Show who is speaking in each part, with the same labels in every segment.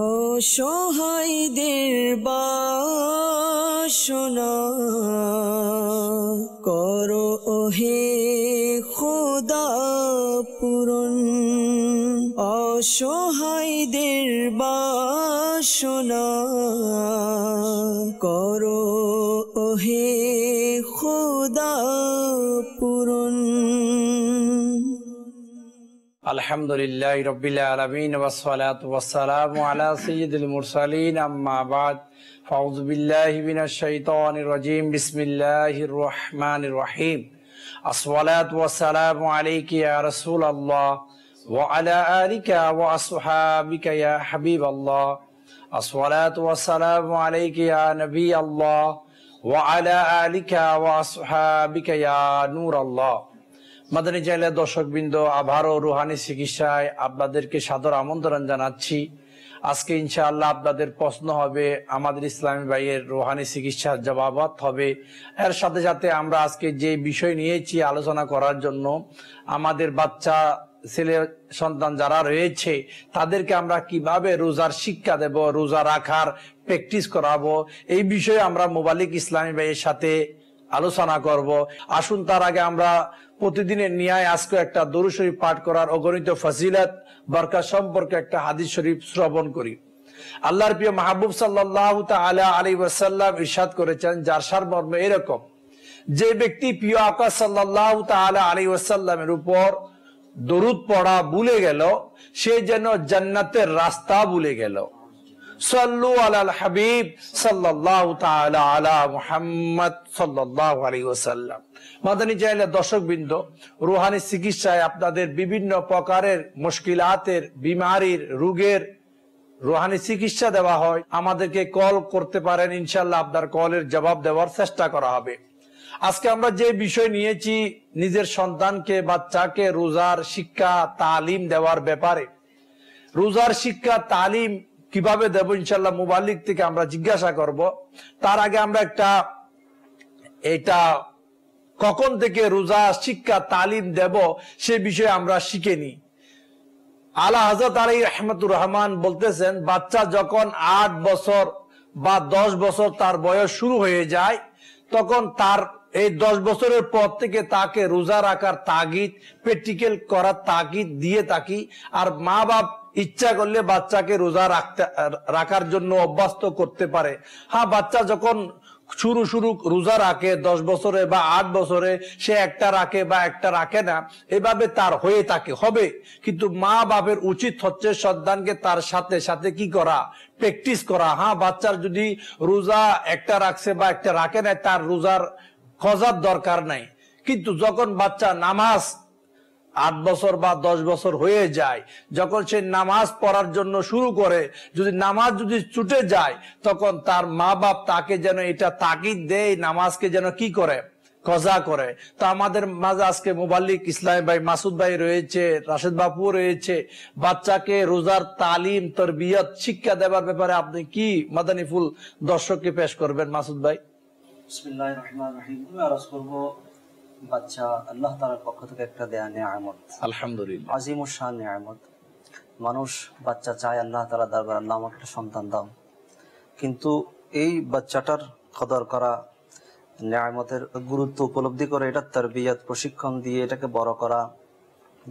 Speaker 1: অসহায়দের বাসনা করো ওহে খোদা পূরণ অসহায়দের বাসনা করো
Speaker 2: ওহে আলহামদুলিল্লাহ রবিল্লা আলমিন ওয়াসালাত ওয়াসালাম আলা সঈদুল মুরসালিন আম্মা আবাদ ফাউজ বিল্লাহি বিনাশ শাইতানির রাজিম বিসমিল্লাহির রহমানির রহিম আসসালাত ওয়াসালামু আলাইকা ইয়া রাসূলুল্লাহ ওয়া আলা আলিকা ওয়া আসহাবিকা ইয়া হাবিবাল্লাহ আসসালাত ওয়াসালামু আলাইকা ইয়া নবী আল্লাহ ওয়া আলা আলিকা ওয়া আসহাবিকা ইয়া নূর আল্লাহ মাদানী জাইলা দর্শকবৃন্দ আবারও রুহানি চিকিৎসায় আপনাদেরকে সাদর আমন্ত্রণ জানাচ্ছি আজকে ইনশাআল্লাহ আপনাদের প্রশ্ন হবে আমাদের ইসলামী ভাইয়ের রোহানি চিকিৎসার জবাবত হবে এর সাথে সাথে আমরা আজকে যে বিষয় নিয়েছি আলোচনা করার জন্য আমাদের বাচ্চা ছেলে সন্তান যারা রয়েছে তাদেরকে আমরা কিভাবে রোজার শিক্ষা দেব রোজা রাখার প্র্যাকটিস করাবো এই বিষয়ে আমরা মোবালিক ইসলামী ভাইয়ের সাথে আলোচনা করব আসুন তার আগে আমরা প্রতিদিনের ন্যায় আজকে একটা দরু শরীফ পাঠ করার অগণিত ফজিলাত বরকা সম্পর্কে একটা হাদিস শরীফ শ্রবণ করি আল্লাহর প্রিয় মাহবুব সাল্লাহ তালা আলী ওসাল্লাম ইসাদ করেছেন যার সারমর্ম এরকম যে ব্যক্তি প্রিয় আকাশ সাল্লাহ তালা আলী ওসাল্লামের উপর দরুদ পড়া ভুলে গেল সে যেন জান্নাতের রাস্তা ভুলে গেল সাল্লু আলাল হাবিব সাল্লাহ তালা আলা মুহাম্মদ সাল্লাহ আলী ওসাল্লাম মাদানী চাইলে বৃন্দ রুহানি চিকিৎসায় আপনাদের বিভিন্ন প্রকারের মুশকিলাতের বিমারির রোগের রুহানি চিকিৎসা দেওয়া হয় আমাদেরকে কল করতে পারেন ইনশাল্লাহ আপনার কলের জবাব দেওয়ার চেষ্টা করা হবে আজকে আমরা যে বিষয় নিয়েছি নিজের সন্তানকে বাচ্চাকে রোজার শিক্ষা তালিম দেওয়ার ব্যাপারে রোজার শিক্ষা তালিম কিভাবে দেব ইনশাল্লাহ মোবাইল থেকে আমরা জিজ্ঞাসা করব তার আগে আমরা একটা এটা কখন থেকে রোজা শিক্ষা তালিম দেব সে বিষয়ে আমরা শিখেনি আলা হাজরত আলী রহমতুর রহমান বলতেছেন বাচ্চা যখন আট বছর বা দশ বছর তার বয়স শুরু হয়ে যায় তখন তার এই দশ বছরের পর থেকে তাকে রোজা রাখার তাগিদ প্র্যাকটিক্যাল করার তাগিদ দিয়ে থাকি আর মা বাপ ইচ্ছা করলে বাচ্চাকে রোজা রাখতে রাখার জন্য অভ্যস্ত করতে পারে হ্যাঁ বাচ্চা যখন শুরু শুরু রোজা রাখে দশ বছরে বা আট বছরে সে একটা রাখে বা একটা রাখে না এভাবে তার হয়ে থাকে হবে কিন্তু মা বাপের উচিত হচ্ছে সন্তানকে তার সাথে সাথে কি করা প্র্যাকটিস করা হ্যাঁ বাচ্চার যদি রোজা একটা রাখছে বা একটা রাখে না তার রোজার খোঁজার দরকার নাই কিন্তু যখন বাচ্চা নামাজ আট বছর বা দশ বছর হয়ে যায় যখন সে নামাজ পড়ার জন্য শুরু করে যদি নামাজ যদি ছুটে যায় তখন তার মা বাপ তাকে যেন এটা তাকিদ দেয় নামাজকে যেন কি করে কজা করে তো আমাদের মাঝে আজকে মুবাল্লিক ইসলাম ভাই মাসুদ ভাই রয়েছে রাশেদ বাপু রয়েছে বাচ্চাকে রোজার তালিম তোর বিয়ত শিক্ষা দেবার ব্যাপারে আপনি কি মাদানিফুল দর্শককে পেশ করবেন মাসুদ ভাই
Speaker 1: রহিম আরজ করবো বাচ্চা আল্লাহ তালার পক্ষ থেকে একটা দেয়া নেয়ামত আলহামদুলিল্লাহ আজিম শাহ নেয়ামত মানুষ বাচ্চা চায় আল্লাহ তালা দরবার আল্লাহ আমাকে একটা সন্তান দাও কিন্তু এই বাচ্চাটার কদর করা নেয়ামতের গুরুত্ব উপলব্ধি করে এটা তার বিয়াত প্রশিক্ষণ দিয়ে এটাকে বড় করা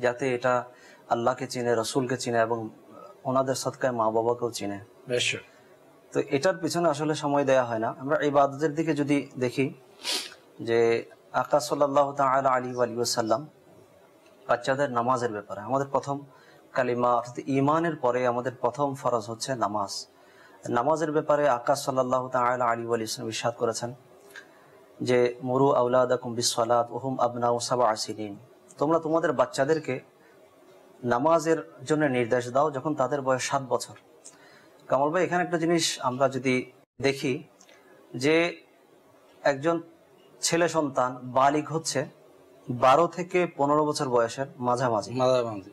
Speaker 1: যাতে এটা আল্লাহকে চিনে রসুলকে চিনে এবং ওনাদের সৎকায় মা বাবাকেও চিনে তো এটার পিছনে আসলে সময় দেয়া হয় না আমরা এই বাদদের দিকে যদি দেখি যে আকা সাল্লাহ আলী আলিউসাল্লাম বাচ্চাদের নামাজের ব্যাপারে আমাদের প্রথম কালিমা অর্থাৎ ইমানের পরে আমাদের প্রথম ফরজ হচ্ছে নামাজ নামাজের ব্যাপারে আকাশ সাল্লাহ তাল আলী আলী ইসলাম ইসাদ করেছেন যে মরু আউলাদ বিসালাদ ওহম আবনা সাবা আসিনিন তোমরা তোমাদের বাচ্চাদেরকে নামাজের জন্য নির্দেশ দাও যখন তাদের বয়স সাত বছর কামল ভাই এখানে একটা জিনিস আমরা যদি দেখি যে একজন ছেলে সন্তান বালিক হচ্ছে বারো থেকে পনেরো বছর বয়সের মাঝামাঝি মাঝামাঝি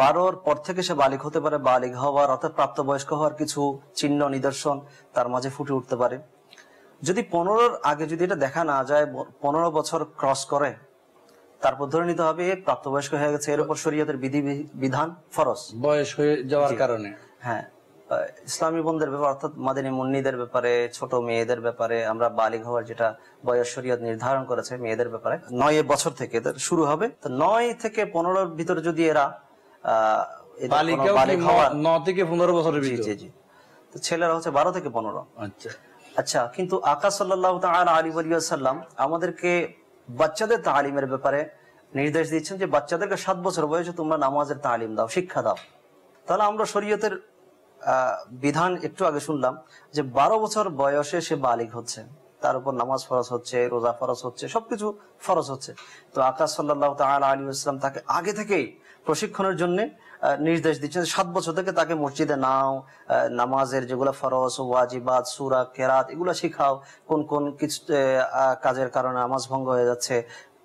Speaker 1: বারোর পর থেকে সে বালিক হতে পারে বালিক হওয়ার অর্থাৎ প্রাপ্তবয়স্ক হওয়ার কিছু চিহ্ন নিদর্শন তার মাঝে ফুটে উঠতে পারে যদি পনেরোর আগে যদি এটা দেখা না যায় পনেরো বছর ক্রস করে তারপর ধরে নিতে হবে প্রাপ্তবয়স্ক হয়ে গেছে এর উপর শরীয়তের বিধি বিধান ফরস বয়স হয়ে যাওয়ার কারণে হ্যাঁ ইসলামী বন্ধের ব্যাপারে অর্থাৎ মাদিনী মুন্নিদের ব্যাপারে ছোট মেয়েদের ব্যাপারে আমরা বালিগ হওয়ার যেটা বয়স শরীয়ত নির্ধারণ করেছে মেয়েদের ব্যাপারে নয় বছর থেকে শুরু হবে তো নয় থেকে পনেরোর ভিতরে যদি এরা নির্দেশ দিচ্ছেন যে বাচ্চাদেরকে সাত বছর বয়সে তোমরা নামাজের তালিম দাও শিক্ষা দাও তাহলে আমরা শরীয়তের বিধান একটু আগে শুনলাম যে বারো বছর বয়সে সে বালিক হচ্ছে তার উপর নামাজ ফরজ হচ্ছে রোজা ফরজ হচ্ছে সবকিছু ফরজ হচ্ছে তো আকাশ সাল্লাহ আলী ইসলাম তাকে আগে থেকেই প্রশিক্ষণের জন্য নির্দেশ দিচ্ছেন সাত বছর থেকে তাকে মসজিদে নাও নামাজের যেগুলো ফরজ ওয়াজিবাদ সুরা কেরাত এগুলো শিখাও কোন কোন কিছু কাজের কারণে নামাজ ভঙ্গ হয়ে যাচ্ছে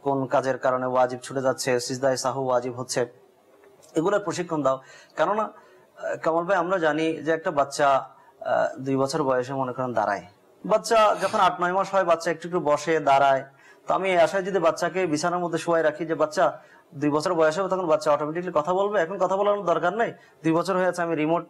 Speaker 1: কোন কাজের কারণে ওয়াজিব ছুটে যাচ্ছে সিজদায় সাহু ওয়াজিব হচ্ছে এগুলোর প্রশিক্ষণ দাও কেননা কামাল ভাই আমরা জানি যে একটা বাচ্চা দুই বছর বয়সে মনে করেন দাঁড়ায় বাচ্চা যখন আট নয় মাস হয় বাচ্চা একটু একটু বসে দাঁড়ায় তো আমি আশায় যদি বাচ্চাকে বিছানার মধ্যে শুয়ে রাখি যে বাচ্চা দুই বছর বয়স হবে তখন বাচ্চা অটোমেটিকলি কথা বলবে এখন কথা বলার দরকার নেই দুই বছর হয়েছে আমি রিমোট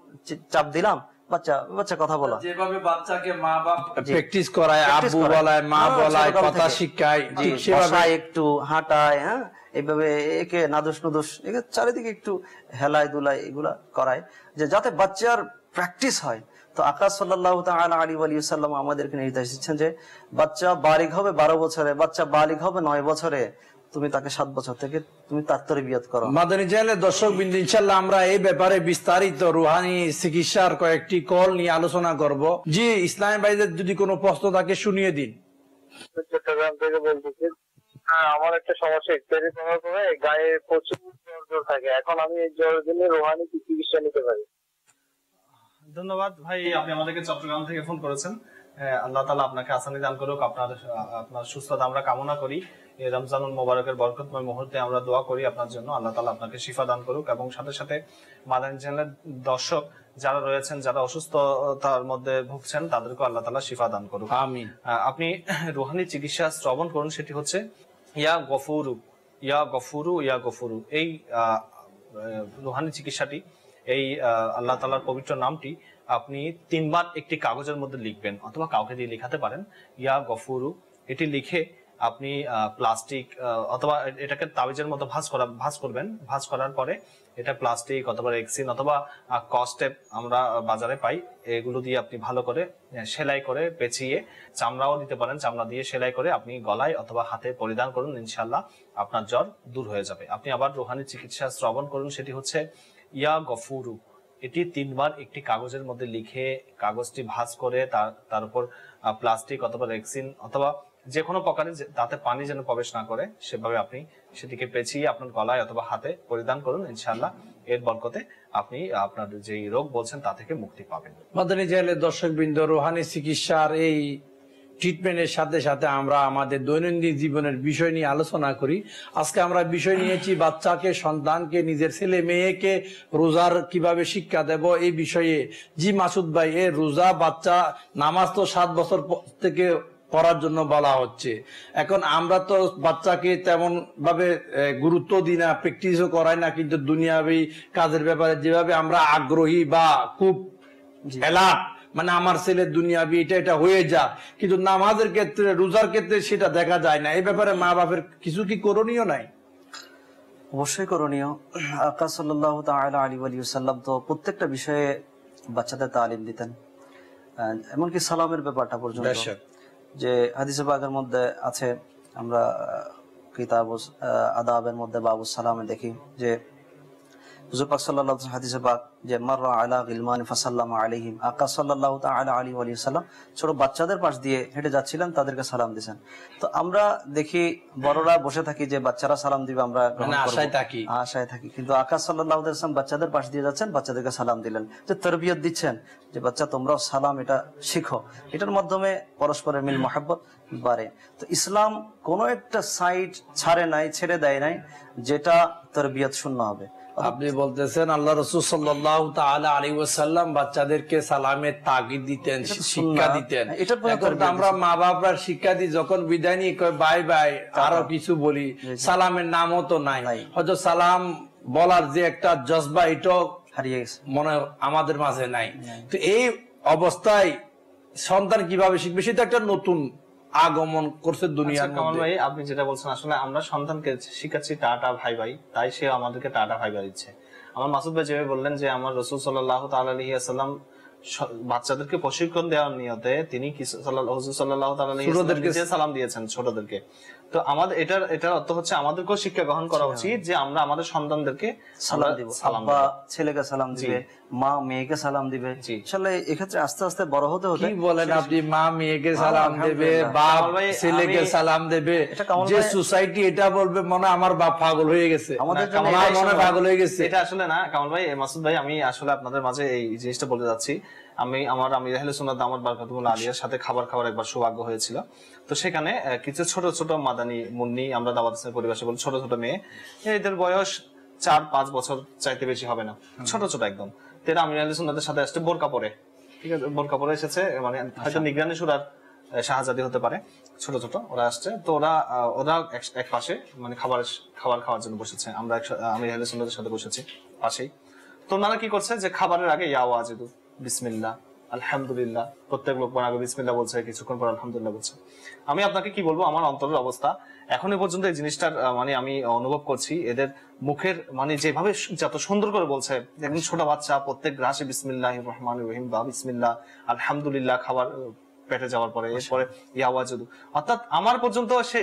Speaker 1: চাপ দিলাম বাচ্চা বাচ্চা কথা বলা
Speaker 2: যেভাবে বাচ্চাকে মা বাপ প্র্যাকটিস করায় আব্বু বলায় মা হ্যাঁ, বলায় কথা শিখায় সেভাবে
Speaker 1: একটু হাঁটায় হ্যাঁ এইভাবে একে নাদোষ নুদোষ একে চারিদিকে একটু হেলায় দুলায় এগুলা করায় যে যাতে বাচ্চার প্র্যাকটিস হয় তো আকাশ সাল্লাহ আলী আলী সাল্লাম আমাদেরকে নির্দেশ দিচ্ছেন যে বাচ্চা বালিক হবে বারো বছরে বাচ্চা বালিক হবে নয় বছরে তুমি তাকে সাত বছর থেকে তুমি
Speaker 2: তার বিয়াদ করো মাদানী জাহেলের দর্শক বিন্দু ইনশাল্লাহ আমরা এই ব্যাপারে বিস্তারিত রুহানি চিকিৎসার কয়েকটি কল নিয়ে আলোচনা করব জি ইসলামী ভাইদের যদি কোনো প্রশ্ন তাকে শুনিয়ে দিন চট্টগ্রাম থেকে বলতেছি হ্যাঁ, আমার একটা সমস্যা ইত্যাদি করার পরে গায়ে প্রচুর জ্বর জ্বর থাকে এখন আমি এই জ্বরের জন্য রোহানি চিকিৎসা নিতে পারি
Speaker 3: ধন্যবাদ ভাই আপনি আমাদেরকে চট্টগ্রাম থেকে ফোন করেছেন আল্লাহ তালা আপনাকে আসানি দান করুক আপনার আপনার সুস্থতা আমরা কামনা করি রমজানুল মোবারকের বরকতময় মুহূর্তে আমরা দোয়া করি আপনার জন্য আল্লাহ তালা আপনাকে শিফা দান করুক এবং সাথে সাথে মাদানী চ্যানেলের দর্শক যারা রয়েছেন যারা অসুস্থতার মধ্যে ভুগছেন তাদেরকে আল্লাহ তালা শিফা দান করুক আমি আপনি রোহানি চিকিৎসা শ্রবণ করুন সেটি হচ্ছে ইয়া গফুরু ইয়া গফুরু ইয়া গফুরু এই রুহানি চিকিৎসাটি এই আল্লাহ তালার পবিত্র নামটি আপনি তিনবার একটি কাগজের মধ্যে লিখবেন অথবা কাউকে দিয়ে লিখাতে পারেন ইয়া গফুরু এটি লিখে আপনি প্লাস্টিক অথবা এটাকে তাবিজের মতো ভাঁজ করা ভাঁজ করবেন ভাঁজ করার পরে এটা প্লাস্টিক অথবা এক্সিন অথবা কস্টেপ আমরা বাজারে পাই এগুলো দিয়ে আপনি ভালো করে সেলাই করে পেঁচিয়ে চামড়াও দিতে পারেন চামড়া দিয়ে সেলাই করে আপনি গলায় অথবা হাতে পরিধান করুন ইনশাল্লাহ আপনার জ্বর দূর হয়ে যাবে আপনি আবার রোহানি চিকিৎসা শ্রবণ করুন সেটি হচ্ছে ইয়া গফুরু এটি তিনবার একটি কাগজের মধ্যে লিখে কাগজটি ভাঁজ করে তার তার উপর প্লাস্টিক অথবা রেক্সিন অথবা যে কোনো প্রকারে দাঁতে পানি যেন প্রবেশ না করে সেভাবে আপনি সেটিকে পেঁচিয়ে আপনার গলায় অথবা হাতে পরিধান করুন ইনশাল্লাহ এর বরকতে আপনি আপনার যে রোগ বলছেন তা থেকে মুক্তি পাবেন
Speaker 2: মাদানী জেলের বৃন্দ রোহানি চিকিৎসার এই ট্রিটমেন্টের সাথে সাথে আমরা আমাদের দৈনন্দিন জীবনের বিষয় নিয়ে আলোচনা করি আজকে আমরা বিষয় নিয়েছি বাচ্চাকে সন্তানকে নিজের ছেলে মেয়েকে রোজার কিভাবে শিক্ষা দেব এই বিষয়ে জি মাসুদ ভাই এ রোজা বাচ্চা নামাজ তো সাত বছর থেকে করার জন্য বলা হচ্ছে এখন আমরা তো বাচ্চাকে তেমন ভাবে গুরুত্ব দিই না প্র্যাকটিসও করাই না কিন্তু দুনিয়াবি কাজের ব্যাপারে যেভাবে আমরা আগ্রহী বা খুব এলার্ট মানে আমার ছেলে দুনিয়াবি এটা এটা হয়ে যা কিন্তু নামাজের ক্ষেত্রে রোজার ক্ষেত্রে সেটা দেখা যায় না এই ব্যাপারে মা বাপের কিছু কি করণীয় নাই
Speaker 1: অবশ্যই করণীয় আকা সাল্লাহ আলী আলী সাল্লাম তো প্রত্যেকটা বিষয়ে বাচ্চাদের তালিম দিতেন এমনকি সালামের ব্যাপারটা পর্যন্ত যে হাদিসে পাকের মধ্যে আছে আমরা কিতাব আদাবের মধ্যে বাবু সালামে দেখি যে ছোট বাচ্চাদের পাশ দিয়ে হেঁটে যাচ্ছিলেন তাদেরকে সালাম দিচ্ছেন তো আমরা দেখি বড়রা বসে থাকি যে বাচ্চারা সালাম দিবে আমরা মানে আশায় থাকি কিন্তু সাল্লাহ বাচ্চাদের পাশ দিয়ে যাচ্ছেন বাচ্চাদেরকে সালাম দিলেন যে তরবিয়ত দিচ্ছেন যে বাচ্চা তোমরাও সালাম এটা শিখো এটার মাধ্যমে পরস্পরের মিল মহাব্বত বাড়ে তো ইসলাম কোনো একটা সাইড ছাড়ে নাই ছেড়ে দেয় নাই যেটা
Speaker 2: তরবিয়ত শূন্য হবে আপনি বলতেছেন আল্লাহ রসুল সাল্লাহ আলী ওসাল্লাম বাচ্চাদেরকে সালামের তাগিদ দিতেন শিক্ষা দিতেন আমরা মা বাবার শিক্ষা দিই যখন বিদায় নিয়ে বাই বাই আরো কিছু বলি সালামের নামও তো নাই হয়তো সালাম বলার যে একটা জজবা এটাও হারিয়ে গেছে মনে আমাদের মাঝে নাই তো এই অবস্থায় সন্তান কিভাবে শিখবে সেটা একটা নতুন আগমন করছে আচ্ছা, দুনিয়ার কামাল ভাই
Speaker 3: আপনি যেটা বলছেন আসলে আমরা সন্তানকে শিখাচ্ছি টাটা ভাই ভাই তাই সে আমাদেরকে টাটা ভাই ভাই দিচ্ছে আমার মাসুদ ভাই যেভাবে বললেন যে আমার রসুল সাল্লাহ তালিহি আসাল্লাম বাচ্চাদেরকে প্রশিক্ষণ দেওয়ার নিয়তে তিনি সাল্লাহ সাল্লাহ সালাম দিয়েছেন ছোটদেরকে তো আমাদের এটার এটার অর্থ হচ্ছে আমাদেরকেও শিক্ষা গ্রহণ করা আচ্ছা। উচিত যে আমরা আমাদের সন্তানদেরকে সালাম দিব সালাম বা ছেলেকে সালাম দিবে মা
Speaker 1: মেয়েকে সালাম দিবে
Speaker 2: আসলে এক্ষেত্রে আস্তে আস্তে বড় হতে হতে কি বলেন আপনি মা মেয়েকে সালাম দেবে বাপ ছেলেকে সালাম দেবে যে সোসাইটি এটা বলবে মনে আমার বাপ পাগল হয়ে গেছে আমাদের মনে পাগল হয়ে গেছে এটা
Speaker 3: আসলে না কামাল ভাই মাসুদ ভাই আমি আসলে আপনাদের মাঝে এই জিনিসটা বলতে যাচ্ছি আমি আমার আমি রাহেল সুনাদ আমার বারকাতুল আলিয়ার সাথে খাবার খাওয়ার একবার সৌভাগ্য হয়েছিল তো সেখানে কিছু ছোট ছোট মাদানি মুন্নি আমরা দাওয়াত পরিবেশে বলি ছোট ছোট মেয়ে এদের বয়স চার পাঁচ বছর চাইতে বেশি হবে না ছোট ছোট একদম তেরা আমি আলী সুনাদের সাথে আসছে বোরকা পরে ঠিক আছে বোরকা পরে এসেছে মানে আচ্ছা। হয়তো নিগ্রানি সুরার শাহজাদি হতে পারে ছোট ছোট ওরা আসছে তো ওরা ওরা এক পাশে মানে খাবার খাবার খাওয়ার জন্য বসেছে আমরা আমি আলী সুনাদের সাথে বসেছি পাশেই তো ওনারা কি করছে যে খাবারের আগে ইয়াওয়া যেহেতু বিসমিল্লা আলহামদুলিল্লাহ প্রত্যেক লোকমান আগে বিসমিল্লা বলছে কিছুক্ষণ পর আলহামদুলিল্লাহ বলছে আমি আপনাকে কি বলবো আমার অন্তরের অবস্থা এখন পর্যন্ত এই জিনিসটার মানে আমি অনুভব করছি এদের মুখের মানে যেভাবে যত সুন্দর করে বলছে একজন ছোট বাচ্চা প্রত্যেক গ্রাসে বিসমিল্লাহ রহমান রহিম বা বিসমিল্লা আলহামদুলিল্লাহ খাবার পেটে যাওয়ার পরে এরপরে ইয়াওয়া যদু অর্থাৎ আমার পর্যন্ত সে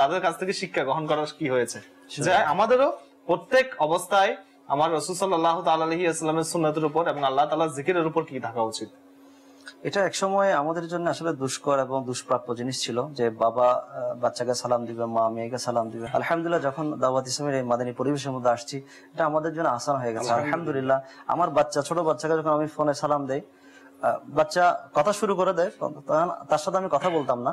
Speaker 3: তাদের কাছ থেকে শিক্ষা গ্রহণ করার কি হয়েছে যে আমাদেরও প্রত্যেক অবস্থায় আমার রসুল সাল্লাহ তালি আসলামের সুন্নতের উপর এবং আল্লাহ তালা জিকিরের উপর কি থাকা উচিত
Speaker 1: এটা এক সময় আমাদের জন্য আসলে দুষ্কর এবং দুষ্প্রাপ্য জিনিস ছিল যে বাবা বাচ্চাকে সালাম দিবে মা মেয়েকে সালাম দিবে আলহামদুলিল্লাহ যখন দাওয়াত ইসলামের এই মাদানী পরিবেশের মধ্যে আসছি এটা আমাদের জন্য আসান হয়ে গেছে আলহামদুলিল্লাহ আমার বাচ্চা ছোট বাচ্চাকে যখন আমি ফোনে সালাম দেই বাচ্চা কথা শুরু করে দেয় তার সাথে আমি কথা বলতাম না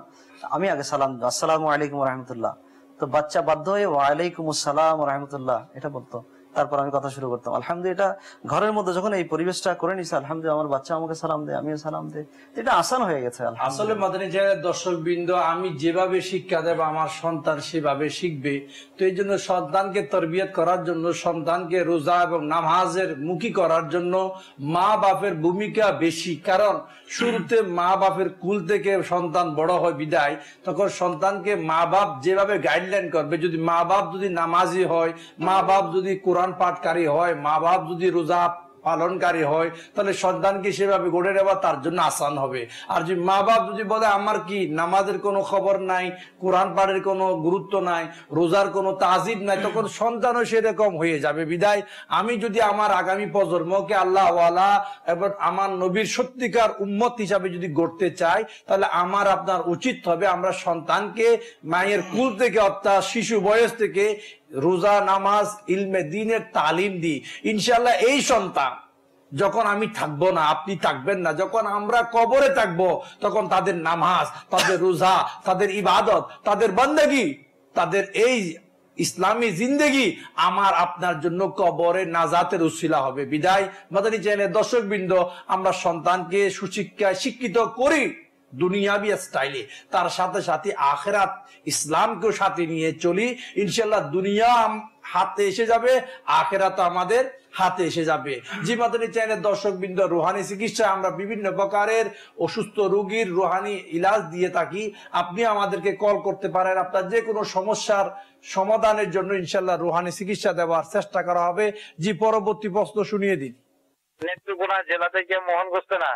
Speaker 1: আমি আগে সালাম আসসালাম আলাইকুম রহমতুল্লাহ তো বাচ্চা বাধ্য হয়ে ওয়ালাইকুম আসসালাম রহমতুল্লাহ এটা বলতো তারপর আমি কথা শুরু করতাম আলহামদুলিল্লাহ এটা ঘরের মধ্যে যখন এই পরিবেশটা করে নিছে আলহামদুলিল্লাহ আমার বাচ্চা আমাকে সালাম দেয় আমিও সালাম দেয় এটা আসান হয়ে গেছে আসলে
Speaker 2: মাদানী জায়গার দর্শক বৃন্দ আমি যেভাবে শিক্ষা দেব আমার সন্তান সেভাবে শিখবে তো এই জন্য সন্তানকে তরবিয়ত করার জন্য সন্তানকে রোজা এবং নামাজের মুখী করার জন্য মা বাপের ভূমিকা বেশি কারণ শুরুতে মা বাপের কুল থেকে সন্তান বড় হয় বিদায় তখন সন্তানকে মা বাপ যেভাবে গাইডলাইন করবে যদি মা বাপ যদি নামাজি হয় মা বাপ যদি কোরআন কোরআন পাঠকারী হয় মা বাপ যদি রোজা পালনকারী হয় তাহলে সন্তানকে সেভাবে গড়ে নেওয়া তার জন্য আসান হবে আর যদি মা বাপ যদি বলে আমার কি নামাজের কোনো খবর নাই কোরআন পাঠের কোনো গুরুত্ব নাই রোজার কোনো তাজিব নাই তখন সন্তানও সেরকম হয়ে যাবে বিদায় আমি যদি আমার আগামী প্রজন্মকে আল্লাহ এবং আমার নবীর সত্যিকার উম্মত হিসাবে যদি গড়তে চাই তাহলে আমার আপনার উচিত হবে আমরা সন্তানকে মায়ের কুল থেকে অর্থাৎ শিশু বয়স থেকে রোজা নামাজ ইলমে দিনের তালিম দি ইনশাল্লাহ এই সন্তান যখন আমি থাকব না আপনি থাকবেন না যখন আমরা কবরে থাকব তখন তাদের নামাজ তাদের রোজা তাদের ইবাদত তাদের বন্দেগি তাদের এই ইসলামী জিন্দেগি আমার আপনার জন্য কবরে নাজাতের উশিলা হবে বিদায় মাদানি চ্যানেলের দর্শক বৃন্দ আমরা সন্তানকে সুশিক্ষায় শিক্ষিত করি দুনিয়াবি স্টাইলে তার সাথে সাথে আখেরাত ইসলামকেও সাথে নিয়ে চলি ইনশাল্লাহ দুনিয়া হাতে এসে যাবে আখেরাত আমাদের হাতে এসে যাবে জি মাদনী চ্যানেল দর্শক বৃন্দ রোহানি চিকিৎসা আমরা বিভিন্ন প্রকারের অসুস্থ রোগীর রোহানি ইলাজ দিয়ে থাকি আপনি আমাদেরকে কল করতে পারেন আপনার যে কোনো সমস্যার সমাধানের জন্য ইনশাল্লাহ রোহানি চিকিৎসা দেওয়ার চেষ্টা করা হবে জি পরবর্তী প্রশ্ন শুনিয়ে দিন নেত্রকোনা জেলা থেকে মোহন গোস্তানা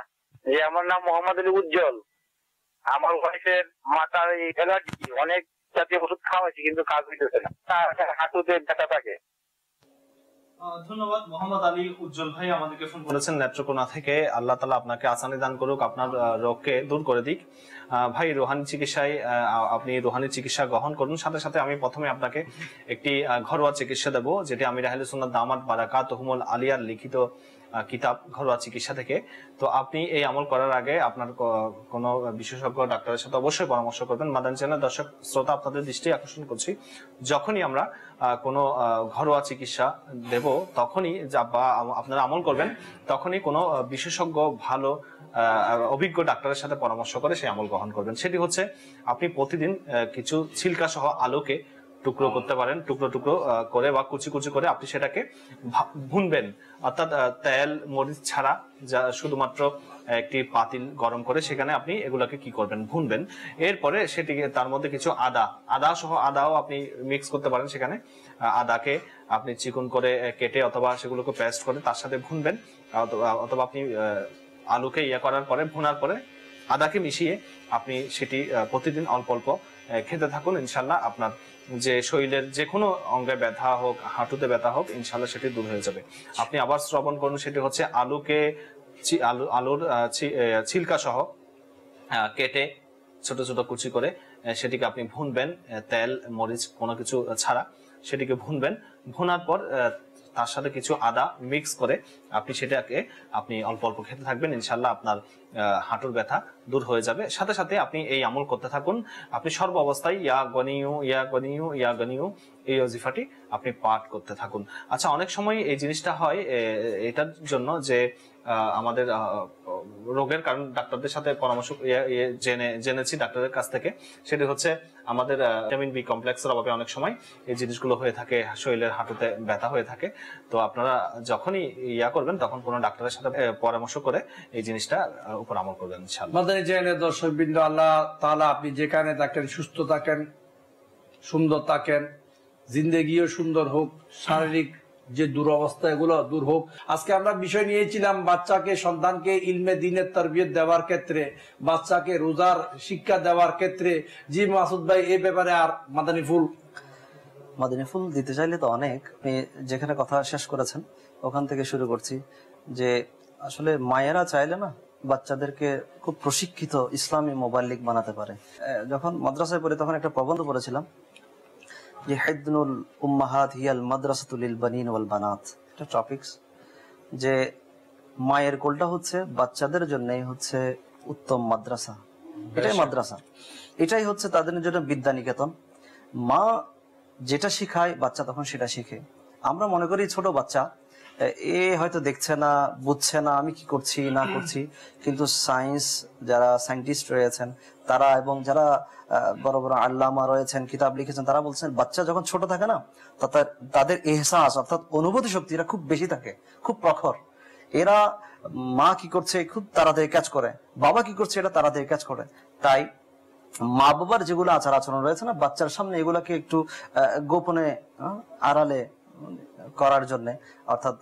Speaker 2: আমার নাম মোহাম্মদ আলী উজ্জ্বল আমার ওয়াইফের মাথার এই অ্যালার্জি অনেক জাতীয় ওষুধ খাওয়াইছি কিন্তু কাজ হইতেছে না তার হাঁটুতে ব্যথা
Speaker 3: থাকে ধন্যবাদ মোহাম্মদ আলী উজ্জ্বল ভাই আমাদেরকে ফোন করেছেন নেত্রকোনা থেকে আল্লাহ তালা আপনাকে আসানি দান করুক আপনার রোগকে দূর করে দিক ভাই রোহানি চিকিৎসায় আপনি রোহানি চিকিৎসা গ্রহণ করুন সাথে সাথে আমি প্রথমে আপনাকে একটি ঘরোয়া চিকিৎসা দেবো যেটি আমি রাহেল সুন্নাত দামাত বারাকা হুমুল আলিয়ার লিখিত কিতাব ঘরোয়া চিকিৎসা থেকে তো আপনি এই আমল করার আগে আপনার কোনো বিশেষজ্ঞ ডাক্তারের সাথে অবশ্যই পরামর্শ করবেন মাদান চ্যানেল দর্শক শ্রোতা আপনাদের দৃষ্টি আকর্ষণ করছি যখনই আমরা কোনো ঘরোয়া চিকিৎসা দেব তখনই যা বা আপনারা আমল করবেন তখনই কোনো বিশেষজ্ঞ ভালো অভিজ্ঞ ডাক্তারের সাথে পরামর্শ করে সেই আমল গ্রহণ করবেন সেটি হচ্ছে আপনি প্রতিদিন কিছু ছিলকা সহ আলোকে টুকরো করতে পারেন টুকরো টুকরো করে বা কুচি কুচি করে আপনি সেটাকে ভুনবেন অর্থাৎ তেল মরিচ ছাড়া যা শুধুমাত্র একটি পাতিল গরম করে সেখানে আপনি এগুলাকে কি করবেন ভুনবেন এরপরে সেটিকে তার মধ্যে কিছু আদা আদা সহ আদাও আপনি মিক্স করতে পারেন সেখানে আদাকে আপনি চিকন করে কেটে অথবা সেগুলোকে পেস্ট করে তার সাথে ভুনবেন অথবা আপনি আলুকে ইয়া করার পরে ভুনার পরে আদাকে মিশিয়ে আপনি সেটি প্রতিদিন অল্প অল্প খেতে থাকুন ইনশাল্লাহ আপনার যে শরীরের যে কোনো অঙ্গে ব্যথা হোক হাঁটুতে ব্যথা হোক ইনশাল্লাহ সেটি দূর হয়ে যাবে আপনি আবার শ্রবণ করুন সেটি হচ্ছে আলুকে আলু আলুর ছিলকা সহ কেটে ছোট ছোট কুচি করে সেটিকে আপনি ভুনবেন তেল মরিচ কোনো কিছু ছাড়া সেটিকে ভুনবেন ভুনার পর তার সাথে কিছু আদা মিক্স করে আপনি সেটাকে আপনি অল্প অল্প খেতে থাকবেন ইনশাল্লাহ আপনার হাঁটুর ব্যথা দূর হয়ে যাবে সাথে সাথে আপনি এই আমল করতে থাকুন আপনি সর্ব অবস্থায় ইয়া গনিউ ইয়া গনিউ ইয়া গনিউ এই অজিফাটি আপনি পাঠ করতে থাকুন আচ্ছা অনেক সময় এই জিনিসটা হয় এটার জন্য যে আমাদের রোগের কারণ ডাক্তারদের সাথে পরামর্শ জেনে জেনেছি ডাক্তারের কাছ থেকে সেটি হচ্ছে আমাদের ভিটামিন বি কমপ্লেক্সের অভাবে অনেক সময় এই জিনিসগুলো হয়ে থাকে শরীরের হাঁটুতে ব্যথা হয়ে থাকে তো আপনারা যখনই ইয়া করবেন তখন কোনো ডাক্তারের সাথে পরামর্শ করে এই জিনিসটা উপর আমল করবেন ইনশাআল্লাহ
Speaker 2: মাদানী দর্শক দর্শকবৃন্দ আল্লাহ তাআলা আপনি যেখানে থাকেন সুস্থ থাকেন সুন্দর থাকেন জিন্দেগিও সুন্দর হোক শারীরিক যে দুরবস্থা এগুলো দূর হোক আজকে আমরা বিষয় নিয়েছিলাম বাচ্চাকে সন্তানকে ইলমে দিনের তরবিয়ত দেওয়ার ক্ষেত্রে বাচ্চাকে রোজার শিক্ষা দেওয়ার ক্ষেত্রে জি মাসুদ ভাই এ ব্যাপারে আর মাদানী ফুল
Speaker 1: মাদানী ফুল দিতে চাইলে তো অনেক যেখানে কথা শেষ করেছেন ওখান থেকে শুরু করছি যে আসলে মায়েরা চাইলে না বাচ্চাদেরকে খুব প্রশিক্ষিত ইসলামী মোবাইল লিগ বানাতে পারে যখন মাদ্রাসায় পড়ে তখন একটা প্রবন্ধ পড়েছিলাম যে উম্মাহাত হিয়াল বানিন ওয়াল বানাত টপিকস যে মায়ের কোলটা হচ্ছে বাচ্চাদের জন্যই হচ্ছে উত্তম মাদ্রাসা এটাই হ্যাঁ, মাদ্রাসা এটাই হচ্ছে তাদের জন্য বিদ্যা নিকেতন মা যেটা শিখায় বাচ্চা তখন সেটা শিখে আমরা মনে করি ছোট বাচ্চা এ হয়তো দেখছে না বুঝছে না আমি কি করছি না করছি কিন্তু সায়েন্স যারা সায়েন্টিস্ট রয়েছেন তারা এবং যারা বড় বড় আল্লামা রয়েছেন কিতাব লিখেছেন তারা বলছেন বাচ্চা যখন ছোট থাকে না তাদের এহসাস অর্থাৎ অনুভূতি শক্তি এরা খুব বেশি থাকে খুব প্রখর এরা মা কি করছে খুব তাড়াতাড়ি কাজ করে বাবা কি করছে এটা তাড়াতাড়ি কাজ করে তাই মা বাবার যেগুলো আচার আচরণ রয়েছে না বাচ্চার সামনে এগুলাকে একটু গোপনে আড়ালে করার জন্য অর্থাৎ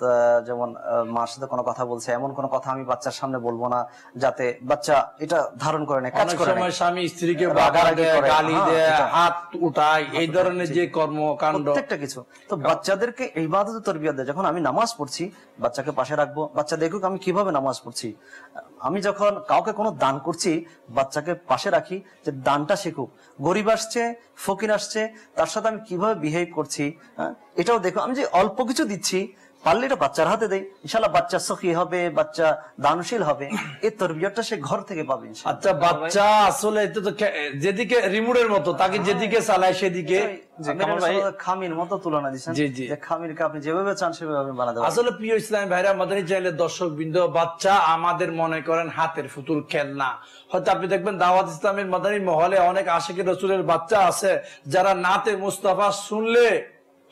Speaker 1: যেমন মার সাথে কোনো কথা বলছে এমন কোনো কথা আমি বাচ্চার সামনে বলবো না যাতে বাচ্চা এটা ধারণ করে না কাজ করে সময় স্বামী স্ত্রীকে হ্যাঁ, গালি দেয়
Speaker 2: হাত উঠায় এই ধরনের যে কর্মকাণ্ড প্রত্যেকটা কিছু তো
Speaker 1: বাচ্চাদেরকে এই তরবিয়া দেয় যখন আমি নামাজ পড়ছি বাচ্চাকে পাশে রাখবো বাচ্চা দেখুক আমি কিভাবে নামাজ পড়ছি আমি যখন কাউকে কোনো দান করছি বাচ্চাকে পাশে রাখি যে দানটা শিখুক গরিব আসছে ফকির আসছে তার সাথে আমি কিভাবে বিহেভ করছি হ্যাঁ, এটাও দেখো আমি যে অল্প অল্প কিছু দিচ্ছি পারলে এটা বাচ্চার হাতে দেয় ইনশাল্লাহ বাচ্চা সখী হবে বাচ্চা
Speaker 2: দানশীল হবে এই তরবিয়তটা সে ঘর থেকে পাবে আচ্ছা বাচ্চা আসলে তো যেদিকে রিমোটের মতো তাকে হ্যাঁ। যেদিকে চালায় সেদিকে আমাদের মনে করেন হাতের খেলনা হয়তো আপনি দেখবেন দাওয়াত ইসলামের মাদানী মহলে অনেক আশেকের রসুলের বাচ্চা আছে যারা নাতে মুস্তফা শুনলে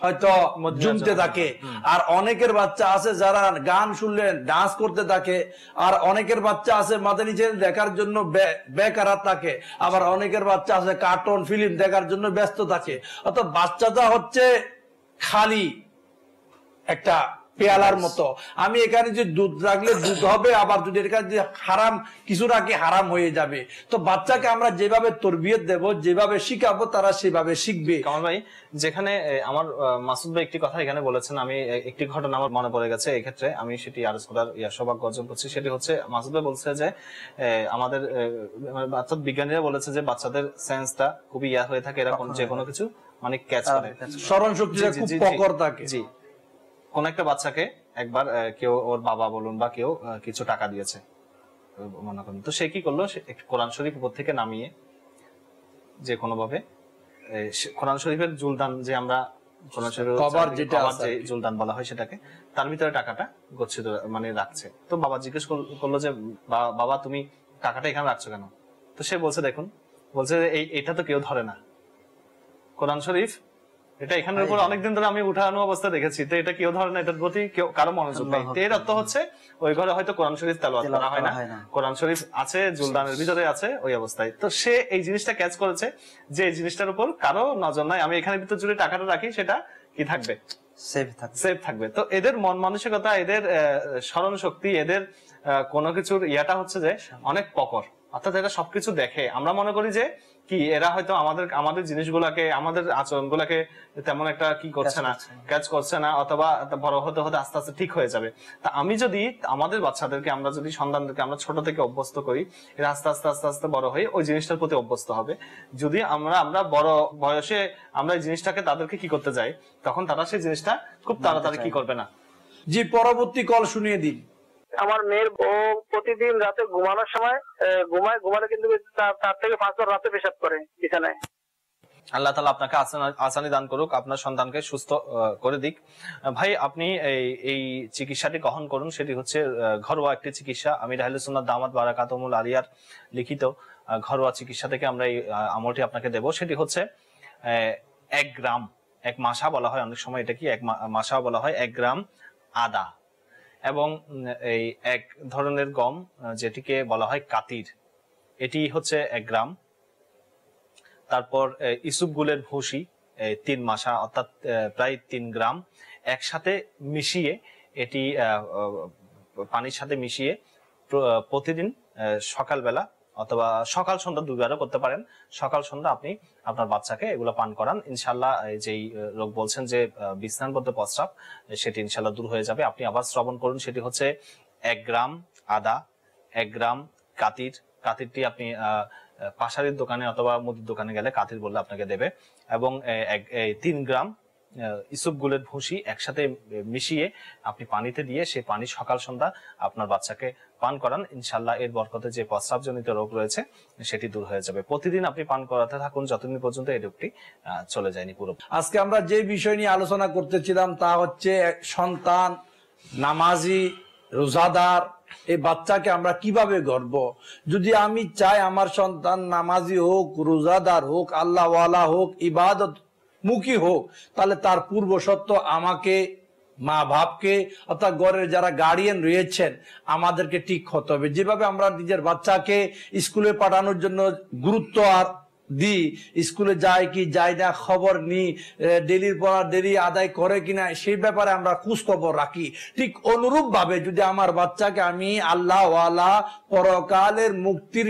Speaker 2: হয়তো জমতে থাকে আর অনেকের বাচ্চা আছে যারা গান শুনলেন ডান্স করতে থাকে আর অনেকের বাচ্চা আছে মাথা নিচে দেখার জন্য বেকার থাকে আবার অনেকের বাচ্চা আছে কার্টুন ফিল্ম দেখার জন্য ব্যস্ত থাকে অত বাচ্চাটা হচ্ছে খালি একটা পেয়ালার মতো আমি এখানে যে দুধ রাখলে দুধ হবে আবার যদি এখানে যে হারাম কিছু রাখি হারাম হয়ে যাবে তো বাচ্চাকে আমরা যেভাবে তরবিয়ত দেব
Speaker 3: যেভাবে শিখাবো তারা সেভাবে শিখবে কামাল ভাই যেখানে আমার মাসুদ ভাই একটি কথা এখানে বলেছেন আমি একটি ঘটনা আমার মনে পড়ে গেছে এই ক্ষেত্রে আমি সেটি আর করার সৌভাগ্য অর্জন করছি সেটি হচ্ছে মাসুদ ভাই বলছে যে আমাদের অর্থাৎ মানে বিজ্ঞানীরা বলেছে যে বাচ্চাদের সেন্সটা খুবই ইয়া হয়ে থাকে এরকম যে কোনো কিছু মানে ক্যাচ করে স্মরণ শক্তিটা খুব পকর থাকে জি কোন একটা বাচ্চাকে একবার কেউ ওর বাবা বলুন বা কেউ কিছু টাকা দিয়েছে মনে করেন তো সে কি করলো কোরআন শরীফ উপর থেকে নামিয়ে যে কোনোভাবে কোরআন শরীফের জুলদান যে আমরা সেটাকে তার ভিতরে টাকাটা গচ্ছিত মানে রাখছে তো বাবা জিজ্ঞেস করলো যে বাবা তুমি টাকাটা এখানে রাখছো কেন তো সে বলছে দেখুন বলছে এই এটা তো কেউ ধরে না কোরআন শরীফ এটা এখানের উপর অনেকদিন ধরে আমি উঠানো অবস্থা দেখেছি তো এটা কেউ ধরনের এটার প্রতি কেউ কারো মনোযোগ নেই এর অর্থ হচ্ছে ওই ঘরে হয়তো কোরআন শরীফ তেল করা হয় না কোরআন শরীফ আছে জুলদানের ভিতরে আছে ওই অবস্থায় তো সে এই জিনিসটা ক্যাচ করেছে যে এই জিনিসটার উপর কারো নজর নাই আমি এখানে ভিতর জুড়ে টাকাটা রাখি সেটা কি থাকবে সেফ থাকবে তো এদের মন মানসিকতা এদের স্মরণ শক্তি এদের কোনো কিছুর ইয়াটা হচ্ছে যে অনেক পকর অর্থাৎ এটা সবকিছু দেখে আমরা মনে করি যে কি এরা হয়তো আমাদের আমাদের জিনিসগুলাকে আমাদের আচরণগুলাকে তেমন একটা কি করছে না ক্যাচ করছে না অথবা বড় হতে হতে আস্তে আস্তে ঠিক হয়ে যাবে তা আমি যদি আমাদের বাচ্চাদেরকে আমরা যদি সন্তানদেরকে আমরা ছোট থেকে অভ্যস্ত করি এরা আস্তে আস্তে আস্তে আস্তে বড় হয়ে ওই জিনিসটার প্রতি অভ্যস্ত হবে যদি আমরা আমরা বড় বয়সে আমরা এই জিনিসটাকে তাদেরকে কি করতে যাই তখন তারা সেই জিনিসটা খুব তাড়াতাড়ি কি করবে না জি পরবর্তী কল শুনিয়ে দিন
Speaker 2: আমার মেয়ের ও প্রতিদিন রাতে ঘুমানোর সময় ঘুমায় ঘুমালে কিন্তু তার থেকে পাঁচবার রাতে পেশাব করে বিছানায়
Speaker 3: আল্লাহ তালা আপনাকে আসানি দান করুক আপনার সন্তানকে সুস্থ করে দিক ভাই আপনি এই চিকিৎসাটি গ্রহণ করুন সেটি হচ্ছে ঘরোয়া একটি চিকিৎসা আমি রাহিলুসুন্নার দামাত বারাকাতমুল আলিয়ার লিখিত ঘরোয়া চিকিৎসা থেকে আমরা এই আমলটি আপনাকে দেব সেটি হচ্ছে এক গ্রাম এক মাসা বলা হয় অনেক সময় এটা কি এক মাসা বলা হয় এক গ্রাম আদা এবং এই এক ধরনের গম যেটিকে বলা হয় কাতির এটি হচ্ছে এক গ্রাম তারপর ইসুপগুলের ভুসি তিন মাসা অর্থাৎ প্রায় তিন গ্রাম একসাথে মিশিয়ে এটি পানির সাথে মিশিয়ে প্রতিদিন সকালবেলা অথবা সকাল সন্ধ্যা দুইবারও করতে পারেন সকাল সন্ধ্যা আপনি আপনার বাচ্চাকে এগুলো পান করান ইনশাল্লাহ যেই রোগ বলছেন যে করতে প্রস্রাব সেটি ইনশাল্লাহ দূর হয়ে যাবে আপনি আবার শ্রবণ করুন সেটি হচ্ছে এক গ্রাম আদা এক গ্রাম কাতির কাতিরটি আপনি পাশারির দোকানে অথবা মুদির দোকানে গেলে কাতির বললে আপনাকে দেবে এবং তিন গ্রাম ইসুপগুলের ভুসি একসাথে মিশিয়ে আপনি পানিতে দিয়ে সে পানি সকাল সন্ধ্যা আপনার বাচ্চাকে পান করান ইনশাল্লাহ এর বরকতে যে প্রস্রাবজনিত রোগ রয়েছে সেটি দূর হয়ে যাবে প্রতিদিন আপনি পান করাতে থাকুন যতদিন পর্যন্ত এই রোগটি চলে যায়নি পুরো আজকে আমরা যে বিষয় নিয়ে আলোচনা করতেছিলাম
Speaker 2: তা হচ্ছে সন্তান নামাজি রোজাদার এই বাচ্চাকে আমরা কিভাবে গর্ব যদি আমি চাই আমার সন্তান নামাজি হোক রোজাদার হোক আল্লাহওয়ালা হোক ইবাদত মুখী হোক তাহলে তার পূর্ব সত্য আমাকে মা বাপকে অর্থাৎ ঘরের যারা গার্ডিয়ান রয়েছেন আমাদেরকে ঠিক হতে হবে যেভাবে আমরা নিজের বাচ্চাকে স্কুলে পাঠানোর জন্য গুরুত্ব আর দি স্কুলে যায় কি যায় না খবর নি ডেলির পড়া ডেলি আদায় করে কিনা সেই ব্যাপারে আমরা খোঁজ খবর রাখি ঠিক অনুরূপ ভাবে যদি আমার বাচ্চাকে আমি আল্লাহওয়ালা পরকালের মুক্তির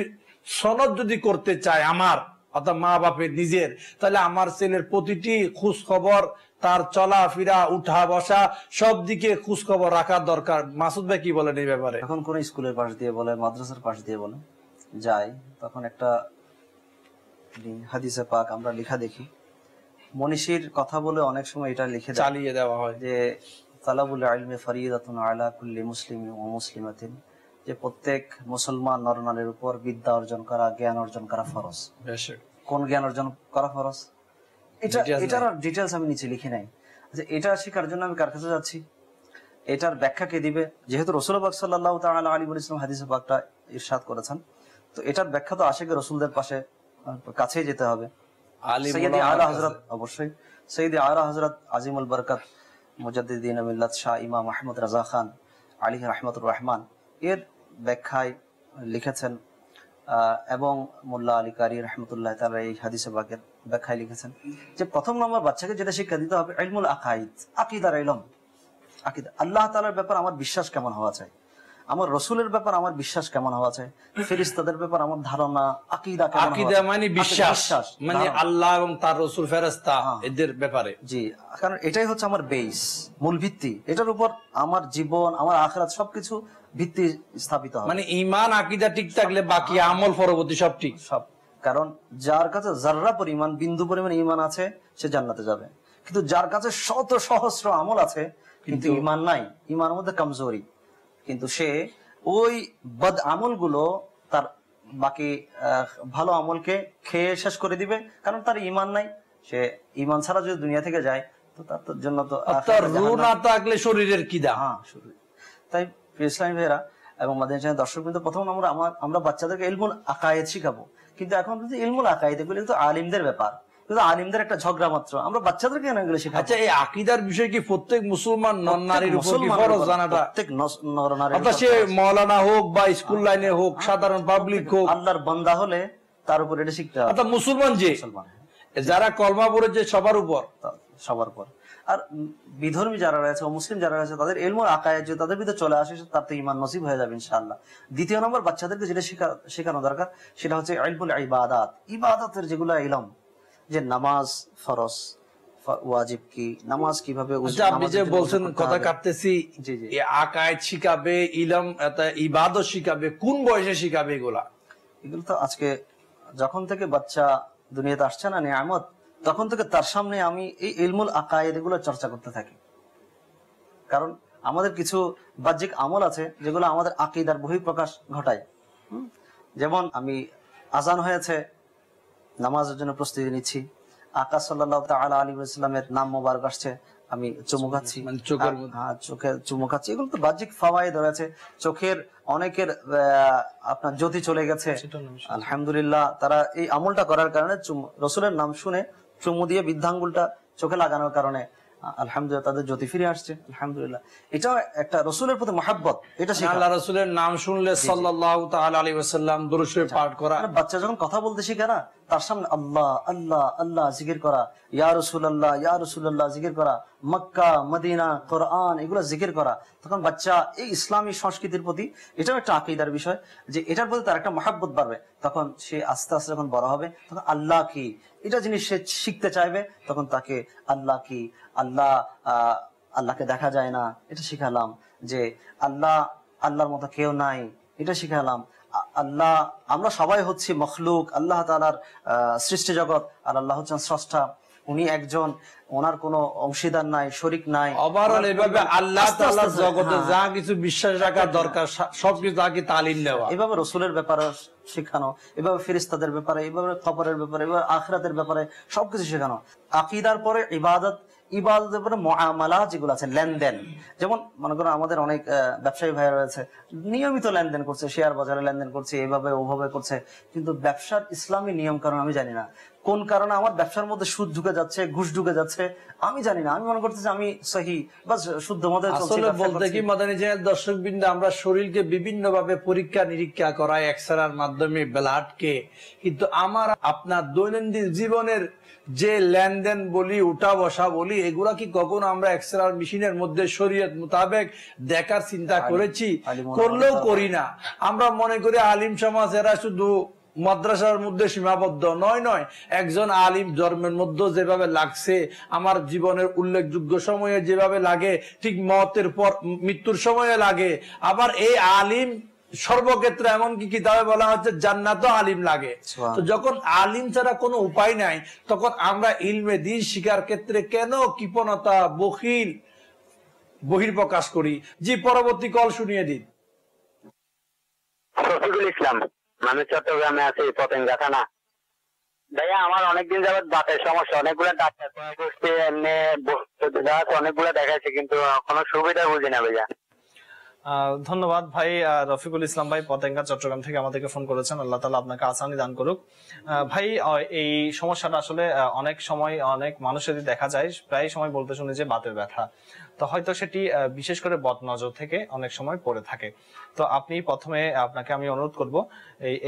Speaker 2: সনদ যদি করতে চাই আমার অর্থাৎ মা বাপের নিজের তাহলে আমার ছেলের প্রতিটি খোঁজ তার চলা ফিরা উঠা বসা সব দিকে খোঁজ রাখার দরকার মাসুদ ভাই কি বলেন এই ব্যাপারে এখন কোন স্কুলের পাশ
Speaker 1: দিয়ে বলে মাদ্রাসার পাশ দিয়ে বলে যাই তখন একটা হাদিসে পাক আমরা লেখা দেখি মনীষীর কথা বলে অনেক সময় এটা লিখে
Speaker 2: চালিয়ে দেওয়া হয়
Speaker 1: যে তালাবুল আলমে ফরিদাতুন আলা কুল্লি মুসলিম ও মুসলিমাতিন যে প্রত্যেক মুসলমান নরনারীর উপর বিদ্যা অর্জন করা জ্ঞান অর্জন করা ফরজ কোন জ্ঞান অর্জন করা ফরজ এটা এটার ডিটেলস আমি নিচে লিখি নাই আচ্ছা এটা শেখার জন্য আমি কার কাছে যাচ্ছি এটার ব্যাখ্যা কে দিবে যেহেতু রসুলবাক সাল্লাহ তালা আলী ইসলাম হাদিস বাকটা ইরশাদ করেছেন তো এটার ব্যাখ্যা তো আশেখ রসুলদের পাশে কাছেই যেতে হবে সৈয়দি আলা হজরত অবশ্যই সৈয়দি আলা হজরত আজিমুল বরকত মুজাদ্দিন শাহ ইমাম আহমদ রাজা খান আলী রহমতুর রহমান এর ব্যাখ্যায় লিখেছেন এবং মোল্লা আলী কারি রহমতুল্লাহ তারা এই হাদিসে বাকের ব্যাখ্যায় লিখেছেন যে প্রথম নম্বর বাচ্চাকে যেটা শিক্ষা দিতে হবে ইলমুল আকাইদ আকিদার ইলম আকিদা আল্লাহ তালার ব্যাপার আমার বিশ্বাস কেমন হওয়া চাই আমার রসুলের ব্যাপার আমার বিশ্বাস কেমন হওয়া চাই ফেরিস্তাদের ব্যাপার আমার ধারণা আকিদা আকিদা মানে বিশ্বাস মানে
Speaker 2: আল্লাহ এবং তার রসুল ফেরেস্তা হ্যাঁ। এদের ব্যাপারে জি কারণ এটাই হচ্ছে আমার বেস
Speaker 1: মূল ভিত্তি এটার উপর আমার জীবন আমার আখরাত সবকিছু ভিত্তি স্থাপিত হবে মানে
Speaker 2: ইমান আকিদা ঠিক থাকলে বাকি আমল পরবর্তী সব ঠিক সব কারণ যার কাছে
Speaker 1: জাররা পরিমাণ বিন্দু পরিমাণ ইমান আছে সে জান্নাতে যাবে কিন্তু যার কাছে শত সহস্র আমল আছে কিন্তু ইমান নাই ইমানের মধ্যে কমজোরি কিন্তু সে ওই বদ আমলগুলো তার বাকি ভালো আমলকে খেয়ে শেষ করে দিবে কারণ তার ইমান নাই সে ইমান ছাড়া যদি দুনিয়া থেকে যায় তো তার জন্য তো তার রু না থাকলে শরীরের কি দা হ্যাঁ তাই ইসলামী ভাইয়েরা এবং মাদিনা চ্যানেল দর্শকবৃন্দ প্রথম আমরা আমার আমরা বাচ্চাদেরকে ইলমুল আকায়েদ শিখাবো কিন্তু এখন কিন্তু ইলমুল আকায়েদ এগুলো কিন্তু আলিমদের ব্যাপার কিন্তু আলিমদের একটা ঝগড়া মাত্র আমরা বাচ্চাদেরকে কেন এগুলো শেখাই আচ্ছা এই আকিদার বিষয়ে কি প্রত্যেক
Speaker 2: মুসলমান নর নারীর উপর কি ফরজ জানাটা
Speaker 1: প্রত্যেক নর নারী অর্থাৎ সে
Speaker 2: মাওলানা হোক বা স্কুল লাইনে হোক সাধারণ পাবলিক হোক আল্লাহর বান্দা হলে তার উপর এটা শিখতে হবে অর্থাৎ মুসলমান যে
Speaker 1: যারা কলমা পড়েছে সবার উপর সবার উপর আর বিধর্মী যারা রয়েছে মুসলিম যারা রয়েছে তাদের এলমুল আকায় যে তাদের ভিতরে চলে আসে তার তো ইমান নসিব হয়ে যাবে ইনশাল্লাহ দ্বিতীয় নম্বর বাচ্চাদেরকে যেটা শেখা শেখানো দরকার সেটা হচ্ছে আইবুল ইবাদাত ইবাদাতের যেগুলো ইলম যে নামাজ ফরস ওয়াজিব কি নামাজ কিভাবে আচ্ছা, আপনি যে বলছেন কথা কাটতেছি
Speaker 2: আকায় শিখাবে ইলম ইবাদত শিখাবে কোন বয়সে শিখাবে এগুলা
Speaker 1: এগুলো তো আজকে
Speaker 2: যখন থেকে বাচ্চা
Speaker 1: দুনিয়াতে আসছে না নিয়ামত তখন থেকে তার সামনে আমি এই ইলমুল আকায়েদ এগুলো চর্চা করতে থাকি কারণ আমাদের কিছু বাহ্যিক আমল আছে যেগুলো আমাদের আকিদার বহি প্রকাশ ঘটায় যেমন আমি আজান হয়েছে নামাজের জন্য প্রস্তুতি নিচ্ছি আকাশ সাল্লাহ তালা আলী ইসলামের নাম মোবারক আসছে আমি চুমু আচ্ছা, খাচ্ছি মানে চোখে হ্যাঁ, হ্যাঁ, চুমু খাচ্ছি এগুলো তো বাহ্যিক ফাওয়াই ধরেছে চোখের অনেকের আপনার জ্যোতি চলে গেছে আলহামদুলিল্লাহ তারা এই আমলটা করার কারণে রসুলের নাম শুনে চুমু দিয়ে বৃদ্ধাঙ্গুলটা চোখে লাগানোর কারণে আলহামদুলিল্লাহ তাদের জ্যোতি ফিরে আসছে আলহামদুলিল্লাহ এটাও একটা রসুলের প্রতি মহাব্বত এটা আল্লাহ
Speaker 2: রসুলের নাম শুনলে
Speaker 1: সাল্লাহ তাল আলী পাঠ করা বাচ্চা যখন কথা বলতে শিখে না তার সামনে আল্লাহ আল্লাহ আল্লাহ জিকির করা ইয়া আল্লাহ ইয়া আল্লাহ জিকির করা মক্কা মদিনা কোরআন এগুলো জিকির করা তখন বাচ্চা এই ইসলামী সংস্কৃতির প্রতি এটাও একটা আকিদার বিষয় যে এটার প্রতি তার একটা মহাব্বত বাড়বে তখন সে আস্তে আস্তে যখন বড় হবে তখন আল্লাহ কি এটা জিনিস সে শিখতে চাইবে তখন তাকে আল্লাহ কি আল্লাহ আল্লাহকে দেখা যায় না এটা শিখালাম যে আল্লাহ আল্লাহর মতো কেউ নাই এটা শিখালাম আল্লাহ আমরা সবাই হচ্ছি মখলুক আল্লাহ তালার সৃষ্টি জগৎ আর আল্লাহ হচ্ছেন স্রষ্টা উনি একজন ওনার কোন অংশীদার নাই শরিক নাই আল্লাহ জগতে যা হ্যাঁ।
Speaker 2: কিছু বিশ্বাস রাখা দরকার সবকিছু আগে তালিম
Speaker 1: নেওয়া এভাবে ব্যাপারে শেখানো এভাবে ব্যাপারে এভাবে ব্যাপারে এভাবে ব্যাপারে সবকিছু শেখানো আকীদার পরে ইবাদত যেগুলো আছে লেনদেন যেমন মনে করো আমাদের অনেক ব্যবসায়ী ভাই রয়েছে নিয়মিত লেনদেন করছে শেয়ার বাজারে লেনদেন করছে এইভাবে ওভাবে করছে কিন্তু ব্যবসার ইসলামী নিয়ম কারণ আমি জানি না কোন কারণে আমার ব্যবসার মধ্যে সুদ ঢুকে যাচ্ছে ঘুষ ঢুকে যাচ্ছে আমি জানি না আমি মনে করতেছি আমি সহি বা শুদ্ধ মতে আসলে বলতে কি
Speaker 2: মাদানী জাহের দর্শক বিন্দু আমরা শরীরকে বিভিন্ন ভাবে পরীক্ষা নিরীক্ষা করাই এক্সরার মাধ্যমে ব্লাডকে কিন্তু আমার আপনার দৈনন্দিন জীবনের যে লেনদেন বলি উঠা বসা বলি এগুলা কি কখনো আমরা এক্সরার মেশিনের মধ্যে শরীয়ত মোতাবেক দেখার চিন্তা করেছি করলেও করি না আমরা মনে করি আলিম সমাজ এরা শুধু মাদ্রাসার মধ্যে সীমাবদ্ধ নয় নয় একজন আলিম ধর্মের মধ্যে যেভাবে লাগছে আমার জীবনের উল্লেখযোগ্য সময়ে যেভাবে লাগে ঠিক মতের পর মৃত্যুর সময়ে লাগে আবার এই আলিম সর্বক্ষেত্রে এমনকি কিতাবে বলা হচ্ছে জান্নাত আলিম লাগে তো যখন আলিম ছাড়া কোনো উপায় নাই তখন আমরা ইলমে দিন শিকার ক্ষেত্রে কেন কৃপণতা বখিল বহির প্রকাশ করি জি পরবর্তী কল শুনিয়ে দিন
Speaker 1: শফিকুল ইসলাম আমি চট্টগ্রামে আছি পতেঙ্গা থানা ভাইয়া আমার অনেকদিন যাবৎ বাতের সমস্যা অনেকগুলো ডাক্তার অনেকগুলো দেখাচ্ছে কিন্তু কোনো সুবিধা বুঝি না ভাইয়া
Speaker 3: ধন্যবাদ ভাই রফিকুল ইসলাম ভাই পতেঙ্গা চট্টগ্রাম থেকে আমাদেরকে ফোন করেছেন আল্লাহ তালা আপনাকে আসানি দান করুক ভাই এই সমস্যাটা আসলে অনেক সময় অনেক মানুষেরই দেখা যায় প্রায় সময় বলতে শুনে যে বাতের ব্যথা তো হয়তো সেটি বিশেষ করে বদ নজর থেকে অনেক সময় পড়ে থাকে তো আপনি প্রথমে আপনাকে আমি অনুরোধ করব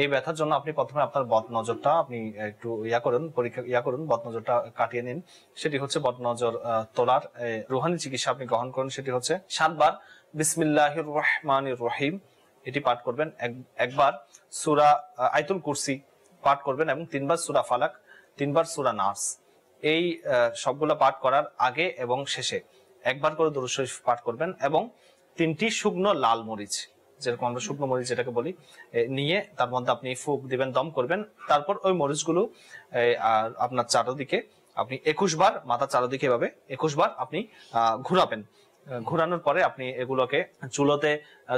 Speaker 3: এই ব্যথার জন্য আপনি প্রথমে আপনার বদ নজরটা আপনি একটু ইয়া করুন পরীক্ষা ইয়া করুন বদ নজরটা কাটিয়ে নিন সেটি হচ্ছে বদ নজর তোলার রুহানি চিকিৎসা আপনি গ্রহণ করুন সেটি হচ্ছে সাতবার বিসমিল্লাহির রহমানির রহিম এটি পাঠ করবেন একবার সুরা আয়তুল কুরসি পাঠ করবেন এবং তিনবার সুরা ফালাক তিনবার সুরা নার্স এই সবগুলো পাঠ করার আগে এবং শেষে একবার করে দুরু শরীফ পাঠ করবেন এবং তিনটি শুকনো লাল মরিচ যেরকম আমরা শুকনো মরিচ যেটাকে বলি নিয়ে তার মধ্যে আপনি ফুক দিবেন দম করবেন তারপর ওই মরিচগুলো আপনার চারোদিকে আপনি একুশ বার মাথা চারোদিকে এভাবে একুশ বার আপনি ঘুরাবেন ঘুরানোর পরে আপনি এগুলোকে চুলোতে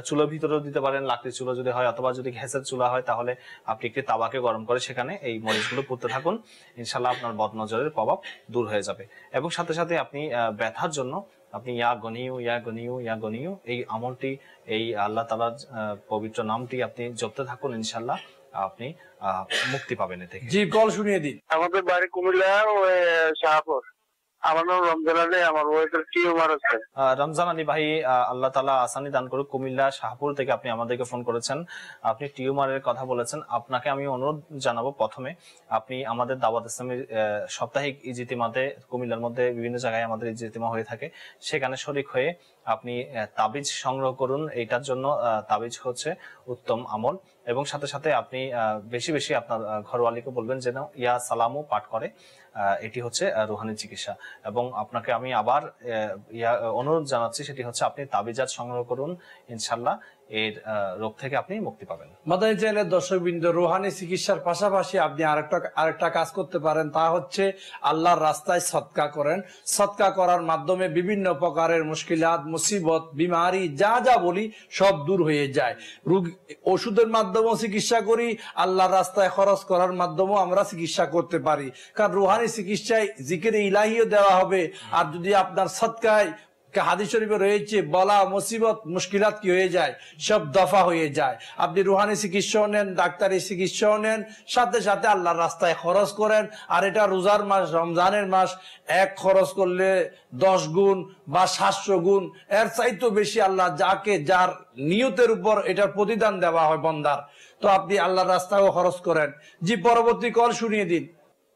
Speaker 3: চুলোর ভিতরেও দিতে পারেন লাকড়ি চুলো যদি হয় অথবা যদি ঘেসের চুলা হয় তাহলে আপনি একটি তাবাকে গরম করে সেখানে এই মরিচগুলো পুঁততে থাকুন ইনশাল্লাহ আপনার বদনজরের প্রভাব দূর হয়ে যাবে এবং সাথে সাথে আপনি ব্যথার জন্য আপনি ইয়া গনিউ ইয়া গনিউ ইয়া গনিউ এই আমলটি এই আল্লাহ তালার পবিত্র নামটি আপনি জপতে থাকুন ইনশাল্লাহ আপনি মুক্তি পাবেন এ থেকে জি কল শুনিয়ে দিন
Speaker 2: আমাদের বাড়ি কুমিল্লা শাহপুর আপনি
Speaker 3: টিউমারের কথা বলেছেন আপনাকে আমি অনুরোধ জানাবো প্রথমে আপনি আমাদের দাওয়াত সাপ্তাহিক ইজিতিমাতে কুমিল্লার মধ্যে বিভিন্ন জায়গায় আমাদের ইজিতিমা হয়ে থাকে সেখানে শরিক হয়ে আপনি তাবিজ সংগ্রহ করুন এইটার জন্য তাবিজ হচ্ছে উত্তম আমল এবং সাথে সাথে আপনি বেশি বেশি আপনার ঘরওয়ালিকে বলবেন যেন ইয়া সালামও পাঠ করে এটি হচ্ছে রুহানি চিকিৎসা এবং আপনাকে আমি আবার অনুরোধ জানাচ্ছি সেটি হচ্ছে আপনি তাবিজাত সংগ্রহ করুন ইনশাল্লাহ এর রোগ থেকে আপনি মুক্তি পাবেন মাদানী চ্যানেলের দর্শকবৃন্দ রুহানি চিকিৎসার পাশাপাশি আপনি আরেকটা আরেকটা কাজ করতে পারেন
Speaker 2: তা হচ্ছে আল্লাহর রাস্তায় সৎকা করেন সৎকা করার মাধ্যমে বিভিন্ন প্রকারের মুশকিলাত মুসিবত বিমারি যা যা বলি সব দূর হয়ে যায় রোগ ওষুধের মাধ্যমেও চিকিৎসা করি আল্লাহর রাস্তায় খরচ করার মাধ্যমেও আমরা চিকিৎসা করতে পারি কারণ রুহানি চিকিৎসায় জিকের ইলাহিও দেওয়া হবে আর যদি আপনার সৎকায় হাদি শরীফে রয়েছে বলা মুসিবত মুশকিলাত কি হয়ে যায় সব দফা হয়ে যায় আপনি রুহানি চিকিৎসাও নেন ডাক্তারি চিকিৎসাও নেন সাথে সাথে আল্লাহর রাস্তায় খরচ করেন আর এটা রোজার মাস রমজানের মাস এক খরচ করলে দশ গুণ বা সাতশো গুণ এর চাইতো বেশি আল্লাহ যাকে যার নিয়তের উপর এটার প্রতিদান দেওয়া হয় বন্দার তো আপনি আল্লাহর রাস্তাও খরচ করেন জি পরবর্তী কল শুনিয়ে দিন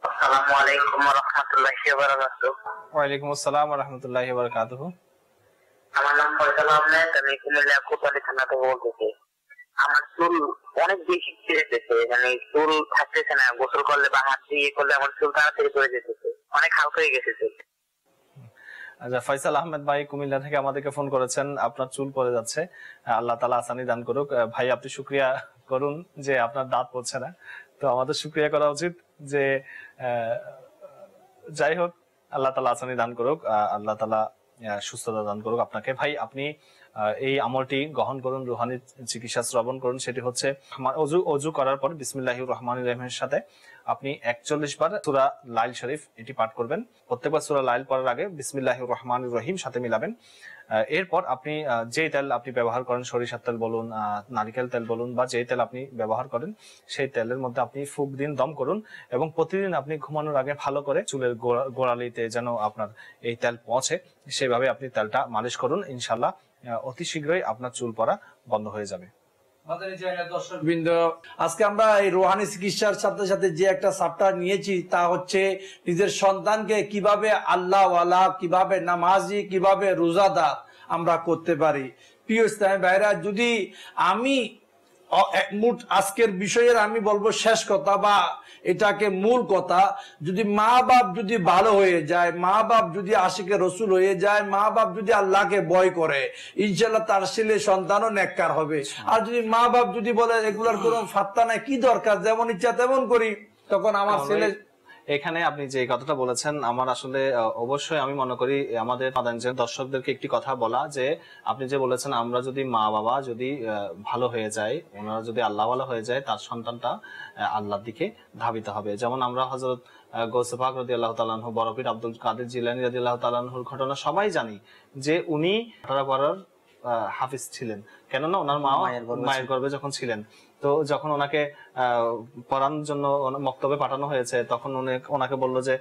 Speaker 3: আসসালামু আলাইকুম ওয়া রাহমাতুল্লাহি ওয়া বারাকাতুহু ওয়া আলাইকুম আসসালাম ওয়া রাহমাতুল্লাহি ওয়া বারাকাতুহু
Speaker 1: আমার নাম ফয়সাল আহমেদ আমি কুমিল্লা কোতালি থানা থেকে বলতেছি আমার চুল অনেক বেশি ছেড়ে যেতেছে মানে চুল থাকতেছে না গোসল করলে বা হাত দিয়ে ইয়ে করলে আমার চুল
Speaker 3: তাড়াতাড়ি পড়ে যেতেছে অনেক হালকা হয়ে গেছে চুল আচ্ছা ফয়সাল আহমেদ ভাই কুমিল্লা থেকে আমাদেরকে ফোন করেছেন আপনার চুল পড়ে যাচ্ছে আল্লাহ তালা আসানি দান করুক ভাই আপনি শুক্রিয়া করুন যে আপনার দাঁত পড়ছে না তো আমাদের শুক্রিয়া করা উচিত যে যাই হোক আল্লাহ তালা আসানি দান করুক আল্লাহ তালা সুস্থতা দান করুক আপনাকে ভাই আপনি এই আমলটি গ্রহণ করুন রুহানি চিকিৎসা শ্রবণ করুন সেটি হচ্ছে অজু অজু করার পর বিসমিল্লাহ রহমান রহিমের সাথে আপনি একচল্লিশ বার সুরা লাইল শরীফ এটি পাঠ করবেন প্রত্যেকবার সুরা লাইল পড়ার আগে বিসমিল্লাহ রহমান রহিম সাথে মিলাবেন এরপর আপনি যে তেল আপনি ব্যবহার করেন সরিষার তেল বলুন নারিকেল তেল বলুন বা যে তেল আপনি ব্যবহার করেন সেই তেলের মধ্যে আপনি ফুক দিন দম করুন এবং প্রতিদিন আপনি ঘুমানোর আগে ভালো করে চুলের গোড়ালিতে যেন আপনার এই তেল পৌঁছে সেভাবে আপনি তেলটা মালিশ করুন ইনশাল্লাহ অতি শীঘ্রই আপনার চুল পড়া বন্ধ হয়ে যাবে
Speaker 2: আজকে আমরা এই রোহানি চিকিৎসার সাথে সাথে যে একটা সাপটা নিয়েছি তা হচ্ছে নিজের সন্তানকে কিভাবে আল্লাহওয়ালা কিভাবে নামাজি কিভাবে রোজাদার আমরা করতে পারি প্রিয় ইসলামী ভাইরা যদি আমি মুঠ আজকের বিষয়ের আমি বলবো শেষ কথা বা এটাকে মূল কথা যদি মা বাপ যদি ভালো হয়ে যায় মা বাপ যদি আশিকে রসুল হয়ে যায় মা বাপ যদি আল্লাহকে বয় করে ইনশাল্লাহ তার ছেলে সন্তানও নেককার হবে আর যদি মা বাপ যদি বলে এগুলার কোন ফাত্তা নাই কি দরকার যেমন ইচ্ছা তেমন করি তখন আমার ছেলে
Speaker 3: এখানে আপনি যে কথাটা বলেছেন আমার আসলে অবশ্যই আমি মনে করি আমাদের দর্শকদেরকে একটি কথা বলা যে আপনি যে বলেছেন আমরা যদি মা বাবা যদি ভালো হয়ে যায় ওনারা যদি আল্লাহ ভালো হয়ে যায় তার সন্তানটা আল্লাহর দিকে ধাবিত হবে যেমন আমরা হজরত গৌসেফাক রদি আল্লাহ তালাহ বরফির আব্দুল কাদের জিলানি রদি আল্লাহ ঘটনা সবাই জানি যে উনি হাফিজ ছিলেন কেননা ওনার মা মায়ের গর্ভে যখন ছিলেন তো যখন ওনাকে পড়ানোর জন্য মক্তবে পাঠানো হয়েছে তখন ওনাকে বললো যে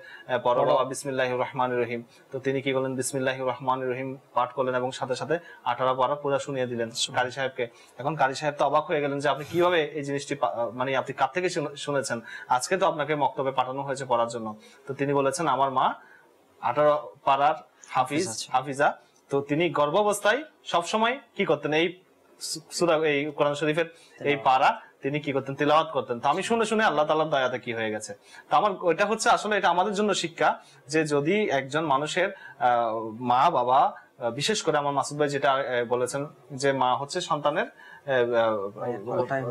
Speaker 3: পড়ো বিসমিল্লাহ রহমান রহিম তো তিনি কি বলেন বিসমিল্লাহ রহমান রহিম পাঠ করলেন এবং সাথে সাথে আঠারো পড়া পূজা শুনিয়ে দিলেন কারি সাহেবকে এখন কারি সাহেব তো অবাক হয়ে গেলেন যে আপনি কিভাবে এই জিনিসটি মানে আপনি কার থেকে শুনেছেন আজকে তো আপনাকে মক্তবে পাঠানো হয়েছে পড়ার জন্য তো তিনি বলেছেন আমার মা আঠারো পাড়ার হাফিজ হাফিজা তো তিনি গর্ভাবস্থায় সবসময় কি করতেন এই এই কোরআন শরীফের এই পারা তিনি কি করতেন করতেন তো আমি শুনে শুনে আল্লাহ দয়াতে কি হয়ে গেছে তো আমার ওইটা হচ্ছে আসলে এটা আমাদের জন্য শিক্ষা যে যদি একজন মানুষের মা বাবা বিশেষ করে আমার মাসুদ ভাই যেটা বলেছেন যে মা হচ্ছে সন্তানের হ্যাঁ,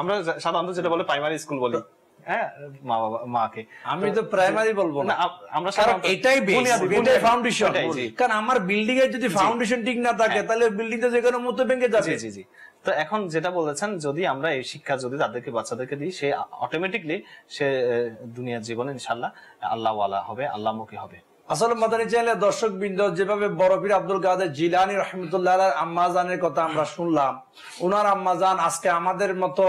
Speaker 3: আমরা সাধারণত যেটা বলে প্রাইমারি স্কুল বলি এখন যেটা বলেছেন যদি আমরা এই শিক্ষা যদি তাদেরকে বাচ্চাদেরকে দিই সে অটোমেটিকলি সে দুনিয়ার জীবনে ইনশাল্লাহ আল্লাহওয়ালা হবে আল্লাহমুখী হবে আসলে মাদানী চাইলে দর্শক
Speaker 2: বৃন্দ যেভাবে বরফির আব্দুল কাদের জিলানি রহমতুল্লাহ আম্মাজানের কথা আমরা শুনলাম ওনার আম্মাজান আজকে আমাদের মতো